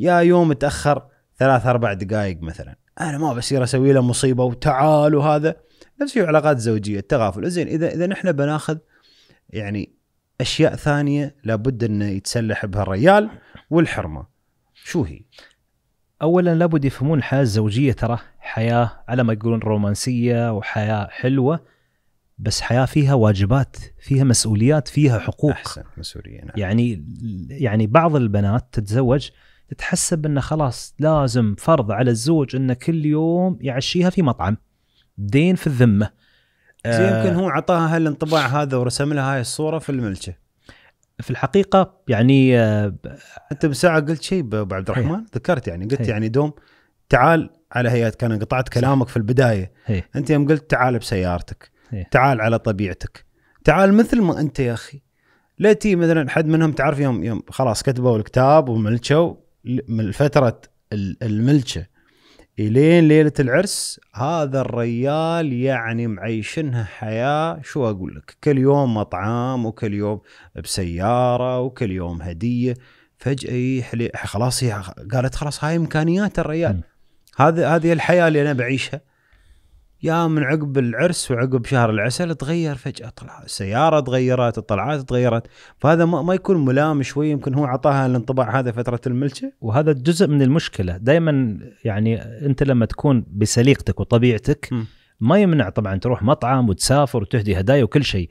يا يوم تاخر ثلاث اربع دقائق مثلا انا ما بصير اسوي له مصيبه وتعال وهذا نفس في علاقات زوجيه التغافل زين اذا اذا نحن بناخذ يعني اشياء ثانيه لابد انه يتسلح بها الريال والحرمه شو هي؟ اولا لابد يفهمون الحياه الزوجيه ترى حياه على ما يقولون رومانسيه وحياه حلوه بس حياه فيها واجبات فيها مسؤوليات فيها حقوق احسن مسؤوليه نعم. يعني يعني بعض البنات تتزوج تتحسب انه خلاص لازم فرض على الزوج انه كل يوم يعشيها في مطعم دين في الذمه زي يمكن آه. هو عطاها هالانطباع هذا ورسم لها هاي الصوره في الملكه في الحقيقه يعني آه، انت بساعه قلت شيء ابو عبد الرحمن هي. ذكرت يعني قلت هي. يعني دوم تعال على هيئه كان قطعت كلامك في البدايه هي. انت يوم قلت تعال بسيارتك هي. تعال على طبيعتك تعال مثل ما انت يا اخي لا تي مثلا حد منهم تعرف يوم يوم خلاص كتبوا الكتاب وملكوا من فتره الملشه الين ليله العرس هذا الريال يعني معيشنها حياه شو اقول لك كل يوم مطعم وكل يوم بسياره وكل يوم هديه فجاه خلاص هي قالت خلاص هاي امكانيات الريال هذه هذه الحياه اللي انا بعيشها يا من عقب العرس وعقب شهر العسل تغير فجأة طلع السيارة تغيرت الطلعات تغيرت فهذا ما, ما يكون ملام شوي يمكن هو عطاها الانطباع هذا فترة الملشة وهذا جزء من المشكلة دائما يعني أنت لما تكون بسليقتك وطبيعتك م. ما يمنع طبعا تروح مطعم وتسافر وتهدي هدايا وكل شيء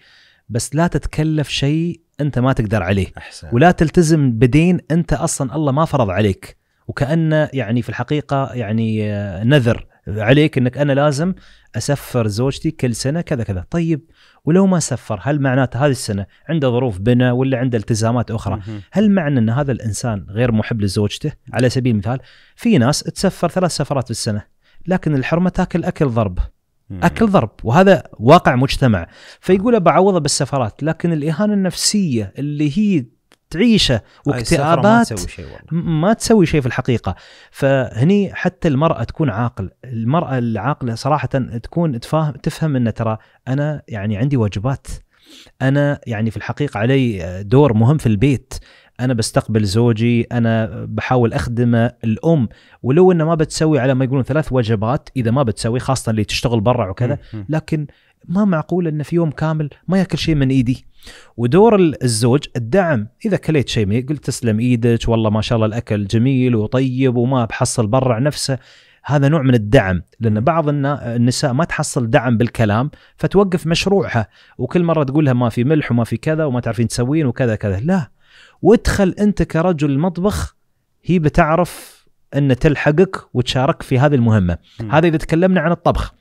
بس لا تتكلف شيء أنت ما تقدر عليه أحسن. ولا تلتزم بدين أنت أصلا الله ما فرض عليك وكأنه يعني في الحقيقة يعني آه، نذر عليك انك انا لازم اسفر زوجتي كل سنه كذا كذا طيب ولو ما سفر هل معناته هذه السنه عنده ظروف بنا ولا عنده التزامات اخرى هل معنى ان هذا الانسان غير محب لزوجته على سبيل المثال في ناس تسفر ثلاث سفرات في السنه لكن الحرمه تاكل اكل ضرب اكل ضرب وهذا واقع مجتمع فيقول بعوضه بالسفرات لكن الاهانه النفسيه اللي هي تعيشه واكتئابات ما تسوي شيء ما تسوي شيء في الحقيقه فهني حتى المراه تكون عاقل المراه العاقله صراحه تكون تفهم تفهم ان ترى انا يعني عندي واجبات انا يعني في الحقيقه علي دور مهم في البيت انا بستقبل زوجي انا بحاول اخدمه الام ولو انه ما بتسوي على ما يقولون ثلاث وجبات اذا ما بتسوي خاصه اللي تشتغل برا وكذا لكن ما معقول انه في يوم كامل ما ياكل شيء من ايدي ودور الزوج الدعم اذا كليت شيء قلت تسلم ايدك والله ما شاء الله الاكل جميل وطيب وما بحصل برع نفسه هذا نوع من الدعم لان بعض النساء ما تحصل دعم بالكلام فتوقف مشروعها وكل مره تقول لها ما في ملح وما في كذا وما تعرفين تسوين وكذا كذا لا وادخل انت كرجل المطبخ هي بتعرف ان تلحقك وتشارك في هذه المهمه م. هذا اذا تكلمنا عن الطبخ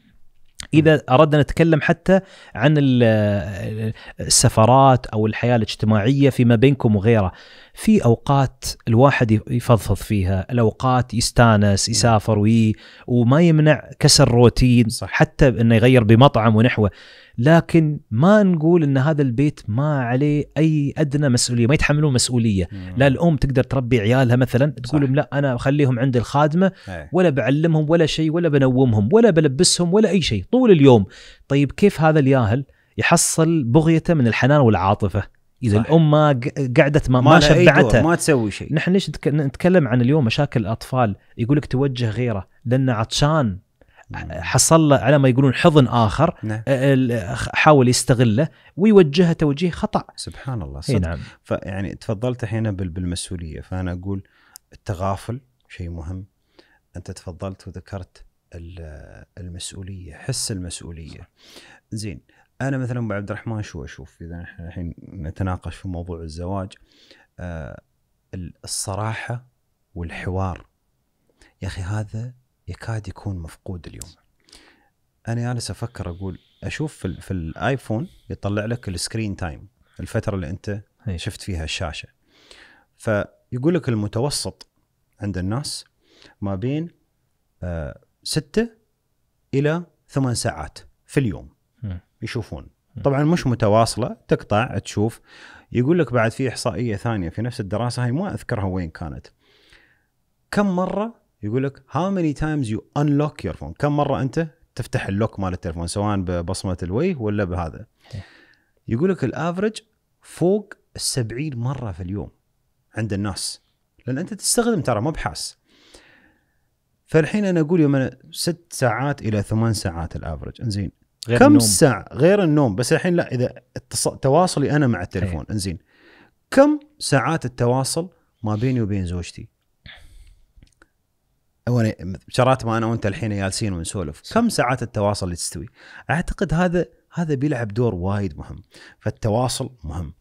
اذا اردنا نتكلم حتى عن السفرات او الحياه الاجتماعيه فيما بينكم وغيره في اوقات الواحد يفضفض فيها الاوقات يستانس يسافر وي وما يمنع كسر روتين حتى انه يغير بمطعم ونحوه لكن ما نقول ان هذا البيت ما عليه اي ادنى مسؤوليه ما يتحملون مسؤوليه مم. لا الام تقدر تربي عيالها مثلا تقول لهم لا انا اخليهم عند الخادمه إيه. ولا بعلمهم ولا شيء ولا بنومهم ولا بلبسهم ولا اي شيء طول اليوم طيب كيف هذا الياهل يحصل بغيته من الحنان والعاطفه اذا صحيح. الام ما قعدت ما, ما, ما شبعتها ما تسوي شيء نحن ليش نتكلم عن اليوم مشاكل الاطفال يقول لك توجه غيره لانه عطشان حصل له على ما يقولون حضن اخر نعم. آه، حاول يستغله ويوجهه توجيه خطا سبحان الله صدق نعم. فيعني تفضلت هنا بالمسؤوليه فانا اقول التغافل شيء مهم انت تفضلت وذكرت المسؤوليه حس المسؤوليه صح. زين انا مثلا ابو عبد الرحمن شو اشوف اذا احنا الحين نتناقش في موضوع الزواج آه، الصراحه والحوار يا اخي هذا يكاد يكون مفقود اليوم انا جالس افكر اقول اشوف في, في الايفون يطلع لك السكرين تايم الفتره اللي انت هي. إيه. شفت فيها الشاشه فيقول لك المتوسط عند الناس ما بين آه ستة الى ثمان ساعات في اليوم يشوفون طبعا مش متواصله تقطع تشوف يقول لك بعد في احصائيه ثانيه في نفس الدراسه هاي ما اذكرها وين كانت كم مره يقول لك هاو ماني تايمز يو انلوك يور فون كم مره انت تفتح اللوك مال التليفون سواء ببصمه الوجه ولا بهذا يقول لك الافرج فوق ال 70 مره في اليوم عند الناس لان انت تستخدم ترى ما بحاس فالحين انا اقول يوم أنا ست ساعات الى ثمان ساعات الافرج انزين غير كم النوم. ساعه غير النوم بس الحين لا اذا التص... تواصلي انا مع التليفون انزين كم ساعات التواصل ما بيني وبين زوجتي وانا شرات ما انا وانت الحين جالسين ونسولف كم ساعات التواصل اللي تستوي اعتقد هذا هذا بيلعب دور وايد مهم فالتواصل مهم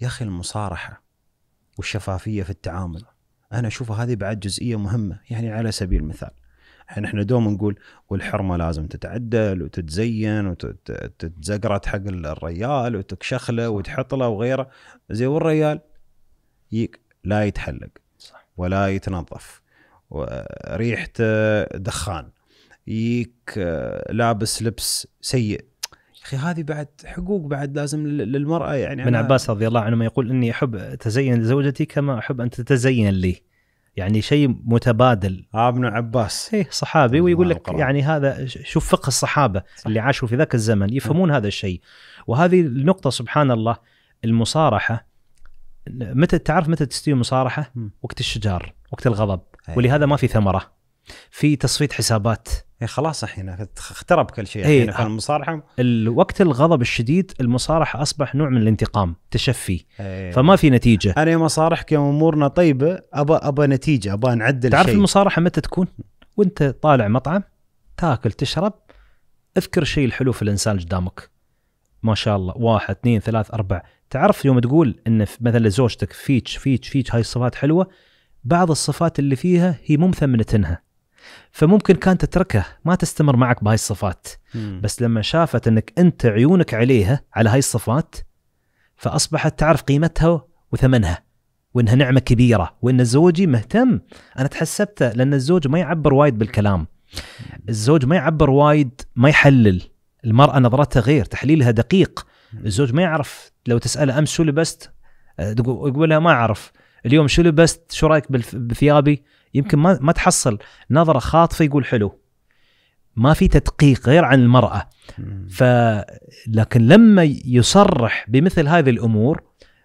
يا اخي المصارحه والشفافيه في التعامل انا اشوف هذه بعد جزئيه مهمه يعني على سبيل المثال الحين احنا دوم نقول والحرمه لازم تتعدل وتتزين وتتزقرت حق الريال وتكشخ له وتحط له وغيره زي والريال لا يتحلق ولا يتنظف ريحته آه، دخان يك آه، لابس لبس سيء اخي هذه بعد حقوق بعد لازم للمراه يعني ابن عباس رضي الله عنهما يقول اني احب اتزين لزوجتي كما احب ان تتزين لي يعني شيء متبادل آه ابن عباس ايه صحابي ويقول لك يعني هذا شوف فقه الصحابه صح. اللي عاشوا في ذاك الزمن يفهمون م. هذا الشيء وهذه النقطه سبحان الله المصارحه متى تعرف متى تستوي مصارحه؟ م. وقت الشجار وقت الغضب إيه. ولهذا ما في ثمره في تصفيه حسابات إيه خلاص الحين اخترب كل شيء إيه، الحين في المصارحه آه. وقت الغضب الشديد المصارحه اصبح نوع من الانتقام تشفي إيه. فما في نتيجه انا يوم اصارحك يوم امورنا طيبه ابى ابى نتيجه ابى نعدل تعرف شيء. المصارحه متى تكون؟ وانت طالع مطعم تاكل تشرب اذكر الشيء الحلو في الانسان اللي قدامك ما شاء الله واحد اثنين ثلاث اربع تعرف يوم تقول ان مثلا لزوجتك فيك فيك فيك هاي الصفات حلوه بعض الصفات اللي فيها هي مو مثمنتنها فممكن كانت تتركه ما تستمر معك بهاي الصفات مم. بس لما شافت انك انت عيونك عليها على هاي الصفات فاصبحت تعرف قيمتها وثمنها وانها نعمه كبيره وان زوجي مهتم انا تحسبته لان الزوج ما يعبر وايد بالكلام الزوج ما يعبر وايد ما يحلل المراه نظرتها غير تحليلها دقيق الزوج ما يعرف لو تساله امس شو لبست أه، يقول لها ما اعرف اليوم شو لبست شو رايك بثيابي يمكن ما ما تحصل نظره خاطفه يقول حلو ما في تدقيق غير عن المراه ف لكن لما يصرح بمثل هذه الامور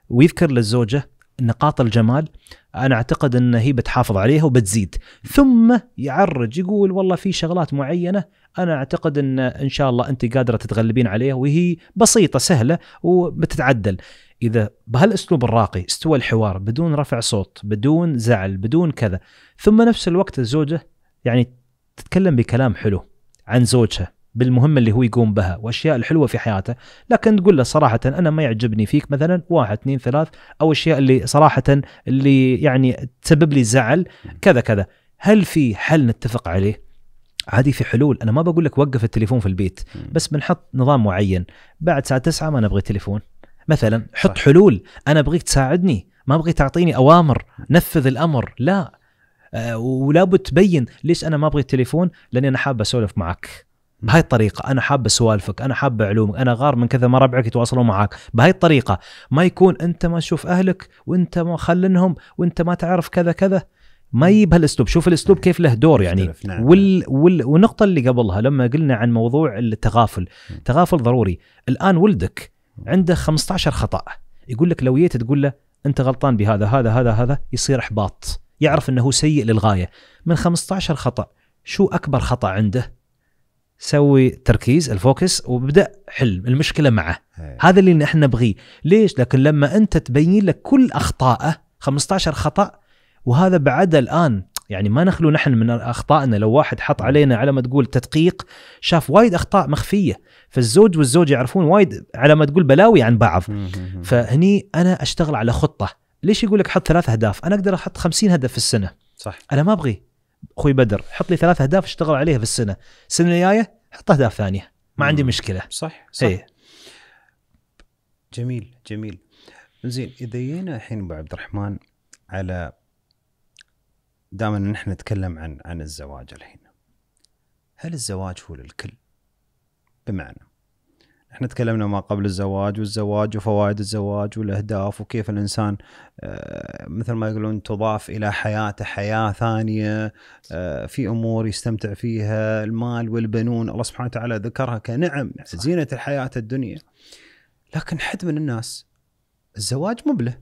ويذكر للزوجه نقاط الجمال انا اعتقد ان هي بتحافظ عليها وبتزيد ثم يعرج يقول والله في شغلات معينه انا اعتقد ان ان شاء الله انت قادره تتغلبين عليها وهي بسيطه سهله وبتتعدل اذا بهالاسلوب الراقي استوى الحوار بدون رفع صوت بدون زعل بدون كذا ثم نفس الوقت الزوجه يعني تتكلم بكلام حلو عن زوجها بالمهمة اللي هو يقوم بها وأشياء الحلوة في حياته لكن تقول له صراحة أنا ما يعجبني فيك مثلا واحد اثنين ثلاث أو أشياء اللي صراحة اللي يعني تسبب لي زعل كذا كذا هل في حل نتفق عليه عادي في حلول أنا ما بقول لك وقف التليفون في البيت بس بنحط نظام معين بعد الساعة 9 ما نبغي تليفون مثلا حط صح. حلول انا ابغيك تساعدني ما ابغي تعطيني اوامر نفذ الامر لا آه، ولا بد تبين ليش انا ما ابغي التليفون لاني انا حاب اسولف معك بهاي الطريقة أنا حاب سوالفك أنا حاب علومك أنا غار من كذا ما ربعك يتواصلون معك بهاي الطريقة ما يكون أنت ما تشوف أهلك وأنت ما خلنهم وأنت ما تعرف كذا كذا ما يجيب هالاسلوب شوف الاسلوب كيف له دور يعني نعم، نعم. وال... وال... والنقطه اللي قبلها لما قلنا عن موضوع التغافل تغافل ضروري الان ولدك عنده 15 خطا يقول لك لو جيت تقول له انت غلطان بهذا هذا هذا هذا يصير احباط يعرف انه سيء للغايه من 15 خطا شو اكبر خطا عنده سوي تركيز الفوكس وبدا حل المشكله معه هي. هذا اللي احنا نبغيه ليش لكن لما انت تبين لك كل اخطائه 15 خطا وهذا بعد الان يعني ما نخلو نحن من اخطائنا لو واحد حط علينا على ما تقول تدقيق شاف وايد اخطاء مخفيه فالزوج والزوج يعرفون وايد على ما تقول بلاوي عن بعض فهني انا اشتغل على خطه ليش يقول لك حط ثلاث اهداف انا اقدر احط 50 هدف في السنه صح انا ما ابغي اخوي بدر حط لي ثلاث اهداف اشتغل عليها في السنه السنه الجايه حط اهداف ثانيه ما عندي مشكله صح صح هي. إيه. جميل جميل زين اذا جينا الحين ابو عبد الرحمن على دائما نحن نتكلم عن عن الزواج الحين هل الزواج هو للكل بمعنى احنا تكلمنا ما قبل الزواج والزواج وفوائد الزواج والاهداف وكيف الانسان آه، مثل ما يقولون تضاف الى حياته حياه ثانيه آه، في امور يستمتع فيها المال والبنون الله سبحانه وتعالى ذكرها كنعم زينه الحياه الدنيا لكن حد من الناس الزواج مبله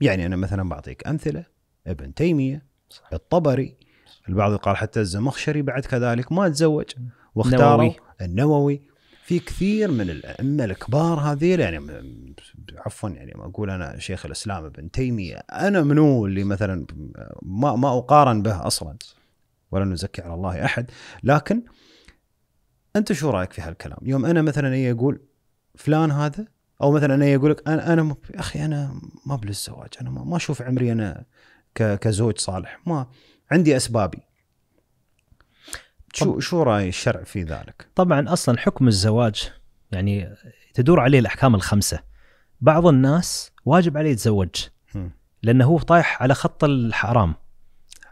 يعني انا مثلا بعطيك امثله ابن تيميه الطبري البعض قال حتى الزمخشري بعد كذلك ما تزوج واختاروا النووي, النووي في كثير من الائمه الكبار هذيل يعني عفوا يعني اقول انا شيخ الاسلام ابن تيميه انا منو اللي مثلا ما ما اقارن به اصلا ولا نزكي على الله احد لكن انت شو رايك في هالكلام؟ يوم انا مثلا اي اقول فلان هذا او مثلا اي اقول لك انا انا يا اخي انا ما بالزواج انا ما اشوف عمري انا كزوج صالح ما عندي اسبابي شو شو راي الشرع في ذلك؟ طبعا اصلا حكم الزواج يعني تدور عليه الاحكام الخمسه. بعض الناس واجب عليه يتزوج لانه هو طايح على خط الحرام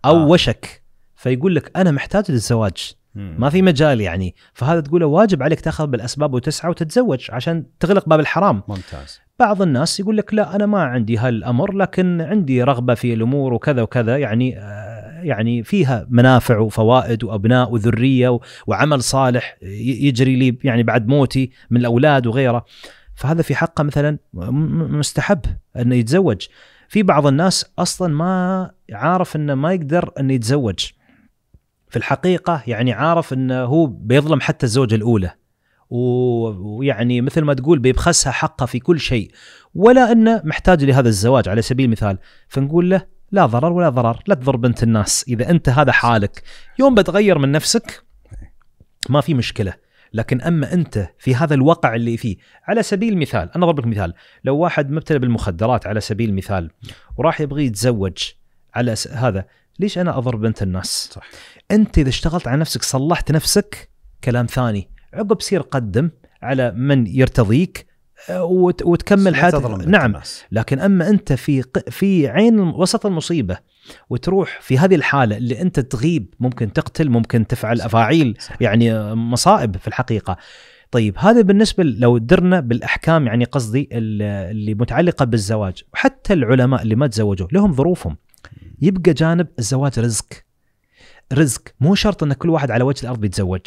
او آه. وشك فيقول لك انا محتاج للزواج ما في مجال يعني فهذا تقوله واجب عليك تاخذ بالاسباب وتسعى وتتزوج عشان تغلق باب الحرام ممتاز بعض الناس يقول لك لا انا ما عندي هالامر لكن عندي رغبه في الامور وكذا وكذا يعني آه، يعني فيها منافع وفوائد وابناء وذريه وعمل صالح يجري لي يعني بعد موتي من الاولاد وغيره فهذا في حقه مثلا مستحب انه يتزوج في بعض الناس اصلا ما عارف انه ما يقدر انه يتزوج في الحقيقه يعني عارف انه هو بيظلم حتى الزوجه الاولى ويعني مثل ما تقول بيبخسها حقها في كل شيء ولا انه محتاج لهذا الزواج على سبيل المثال فنقول له لا ضرر ولا ضرر لا تضر بنت الناس اذا انت هذا حالك يوم بتغير من نفسك ما في مشكله لكن اما انت في هذا الواقع اللي فيه على سبيل المثال انا اضرب لك مثال لو واحد مبتلى بالمخدرات على سبيل المثال وراح يبغى يتزوج على هذا ليش انا اضر بنت الناس صح. انت اذا اشتغلت على نفسك صلحت نفسك كلام ثاني عقب سير قدم على من يرتضيك وتكمل حياتك نعم الناس. لكن اما انت في في عين وسط المصيبه وتروح في هذه الحاله اللي انت تغيب ممكن تقتل ممكن تفعل افاعيل يعني مصائب في الحقيقه طيب هذا بالنسبه لو درنا بالاحكام يعني قصدي اللي متعلقه بالزواج وحتى العلماء اللي ما تزوجوا لهم ظروفهم يبقى جانب الزواج رزق رزق مو شرط ان كل واحد على وجه الارض بيتزوج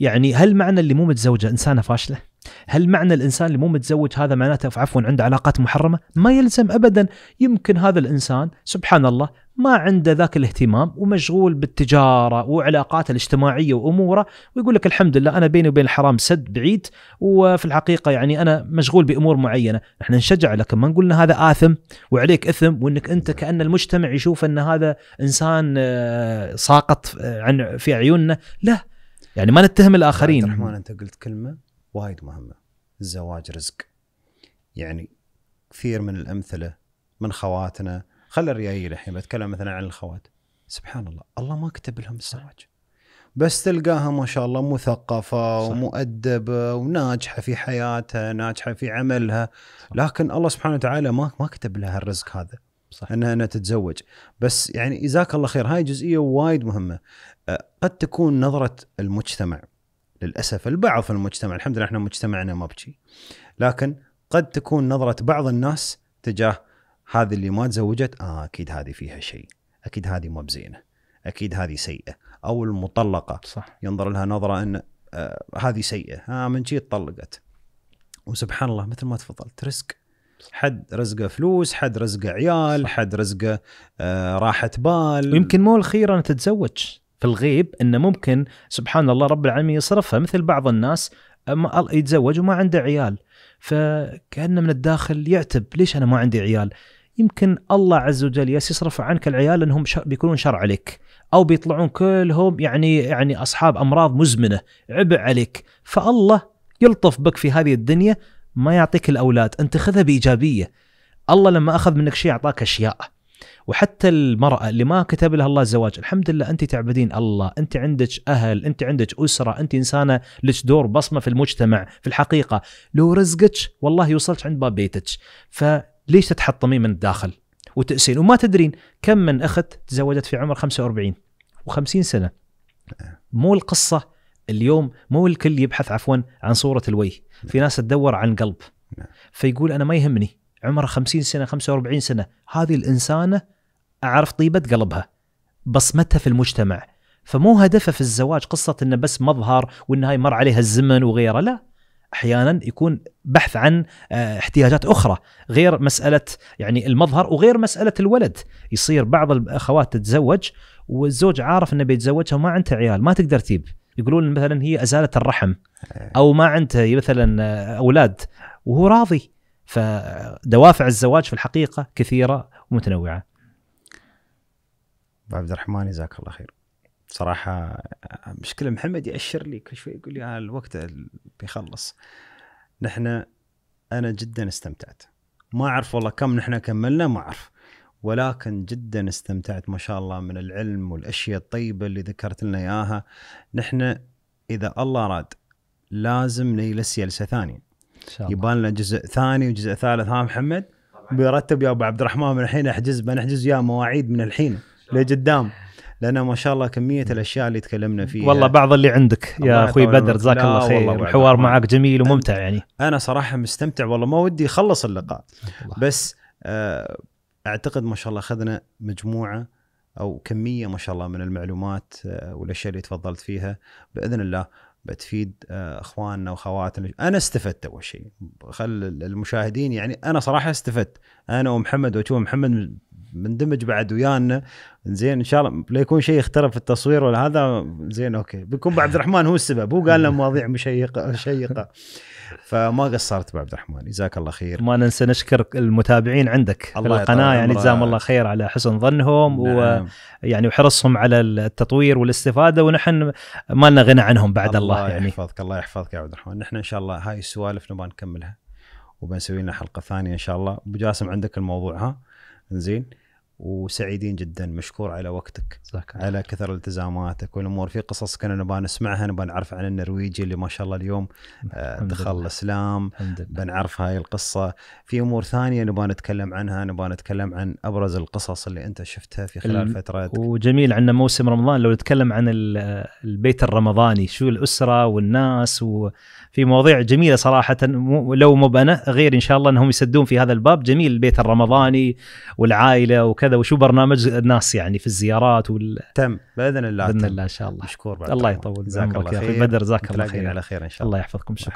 يعني هل معنى اللي مو متزوجه انسانه فاشله هل معنى الانسان اللي مو متزوج هذا معناته عفوا عنده علاقات محرمه؟ ما يلزم ابدا، يمكن هذا الانسان سبحان الله ما عنده ذاك الاهتمام ومشغول بالتجاره وعلاقاته الاجتماعيه واموره ويقول لك الحمد لله انا بيني وبين الحرام سد بعيد وفي الحقيقه يعني انا مشغول بامور معينه، احنا نشجع لكن ما نقول ان هذا اثم وعليك اثم وانك انت كان المجتمع يشوف ان هذا انسان آه، ساقط آه، عن في عيوننا، لا يعني ما نتهم الاخرين. عبد الرحمن انت قلت كلمه وايد مهمه الزواج رزق يعني كثير من الامثله من خواتنا خل الريايي الحين بتكلم مثلا عن الخوات سبحان الله الله ما كتب لهم الزواج بس تلقاها ما شاء الله مثقفه صح. ومؤدبه وناجحه في حياتها ناجحه في عملها صح. لكن الله سبحانه وتعالى ما ما كتب لها الرزق هذا صح. انها انها تتزوج بس يعني جزاك الله خير هاي جزئيه وايد مهمه أه، قد تكون نظره المجتمع للاسف البعض في المجتمع الحمد لله احنا مجتمعنا مبكي لكن قد تكون نظره بعض الناس تجاه هذه اللي ما تزوجت اه اكيد هذه فيها شيء اكيد هذه مو بزينه اكيد هذه سيئه او المطلقه صح ينظر لها نظره ان آه هذه سيئه آه من شي طلقت وسبحان الله مثل ما تفضلت رزق حد رزقه فلوس حد رزقه عيال صح. حد رزقه آه راحه بال ويمكن مو الخيره ان تتزوج في الغيب انه ممكن سبحان الله رب العالمين يصرفها مثل بعض الناس يتزوج وما عنده عيال فكانه من الداخل يعتب ليش انا ما عندي عيال؟ يمكن الله عز وجل يصرف عنك العيال انهم بيكونون شر عليك او بيطلعون كلهم يعني يعني اصحاب امراض مزمنه عبء عليك فالله يلطف بك في هذه الدنيا ما يعطيك الاولاد انت خذها بايجابيه الله لما اخذ منك شيء اعطاك اشياء وحتى المرأة اللي ما كتب لها الله الزواج الحمد لله أنت تعبدين الله أنت عندك أهل أنت عندك أسرة أنت إنسانة لك دور بصمة في المجتمع في الحقيقة لو رزقك والله يوصلك عند باب بيتك فليش تتحطمين من الداخل وتأسين وما تدرين كم من أخت تزوجت في عمر 45 و50 سنة مو القصة اليوم مو الكل يبحث عفوا عن صورة الوجه في ناس تدور عن قلب نعم. فيقول أنا ما يهمني عمرها 50 سنة 45 سنة هذه الإنسانة أعرف طيبة قلبها بصمتها في المجتمع فمو هدفه في الزواج قصة أنه بس مظهر وأنها مر عليها الزمن وغيره لا احيانا يكون بحث عن آه، احتياجات اخرى غير مساله يعني المظهر وغير مساله الولد يصير بعض الاخوات تتزوج والزوج عارف انه بيتزوجها وما عنده عيال ما تقدر تجيب يقولون مثلا هي ازاله الرحم إيه. او ما عنده مثلا آه، اولاد وهو راضي فدوافع الزواج في الحقيقه كثيره ومتنوعه ابو عبد الرحمن جزاك الله خير صراحه مشكله محمد ياشر لي كل شوي يقول لي آه الوقت بيخلص نحن انا جدا استمتعت ما اعرف والله كم نحن كملنا ما اعرف ولكن جدا استمتعت ما شاء الله من العلم والاشياء الطيبه اللي ذكرت لنا اياها نحن اذا الله اراد لازم نجلس جلسه ثانيه يبان لنا جزء ثاني وجزء ثالث ها محمد بيرتب يا ابو عبد الرحمن من الحين احجز بنحجز يا مواعيد من الحين لقدام لان ما شاء الله كميه الاشياء اللي تكلمنا فيها والله بعض اللي عندك يا اخوي بدر جزاك الله خير الحوار معك جميل وممتع يعني انا صراحه مستمتع والله ما ودي اخلص اللقاء بس آه، اعتقد ما شاء الله اخذنا مجموعه او كميه ما شاء الله من المعلومات آه، والاشياء اللي تفضلت فيها باذن الله بتفيد آه، اخواننا واخواتنا انا استفدت اول شيء خل المشاهدين يعني انا صراحه استفدت انا ومحمد وتو محمد بندمج بعد ويانا زين ان شاء الله لا يكون شيء اختلف التصوير ولا هذا زين اوكي بيكون عبد الرحمن هو السبب هو قال لنا مواضيع مشيقه شيقه فما قصرت ابو عبد الرحمن جزاك الله خير ما ننسى نشكر المتابعين عندك الله القناه يعني جزاهم الله خير على حسن ظنهم نعم. ويعني وحرصهم على التطوير والاستفاده ونحن ما لنا غنى عنهم بعد الله, الله يعني الله يحفظك الله يحفظك يا عبد الرحمن نحن ان شاء الله هاي السوالف نبغى نكملها وبنسوي لنا حلقه ثانيه ان شاء الله ابو جاسم عندك الموضوع ها زين وسعيدين جدا مشكور على وقتك صحيح. على كثر التزاماتك والامور في قصص كنا نبغى نسمعها نبغى نعرف عن النرويجي اللي ما شاء الله اليوم آه، دخل الاسلام بنعرف هاي القصه في امور ثانيه نبغى نتكلم عنها نبغى نتكلم عن ابرز القصص اللي انت شفتها في خلال الم... فترات وجميل عندنا موسم رمضان لو نتكلم عن البيت الرمضاني شو الاسره والناس و في مواضيع جميله صراحه لو مو انا غير ان شاء الله انهم يسدون في هذا الباب جميل البيت الرمضاني والعائله وكذا وشو برنامج الناس يعني في الزيارات وال تم باذن الله باذن الله ان شاء الله مشكور الله يطول عمرك يا اخي بدر جزاك الله خير على خير ان شاء الله الله يحفظكم شكرا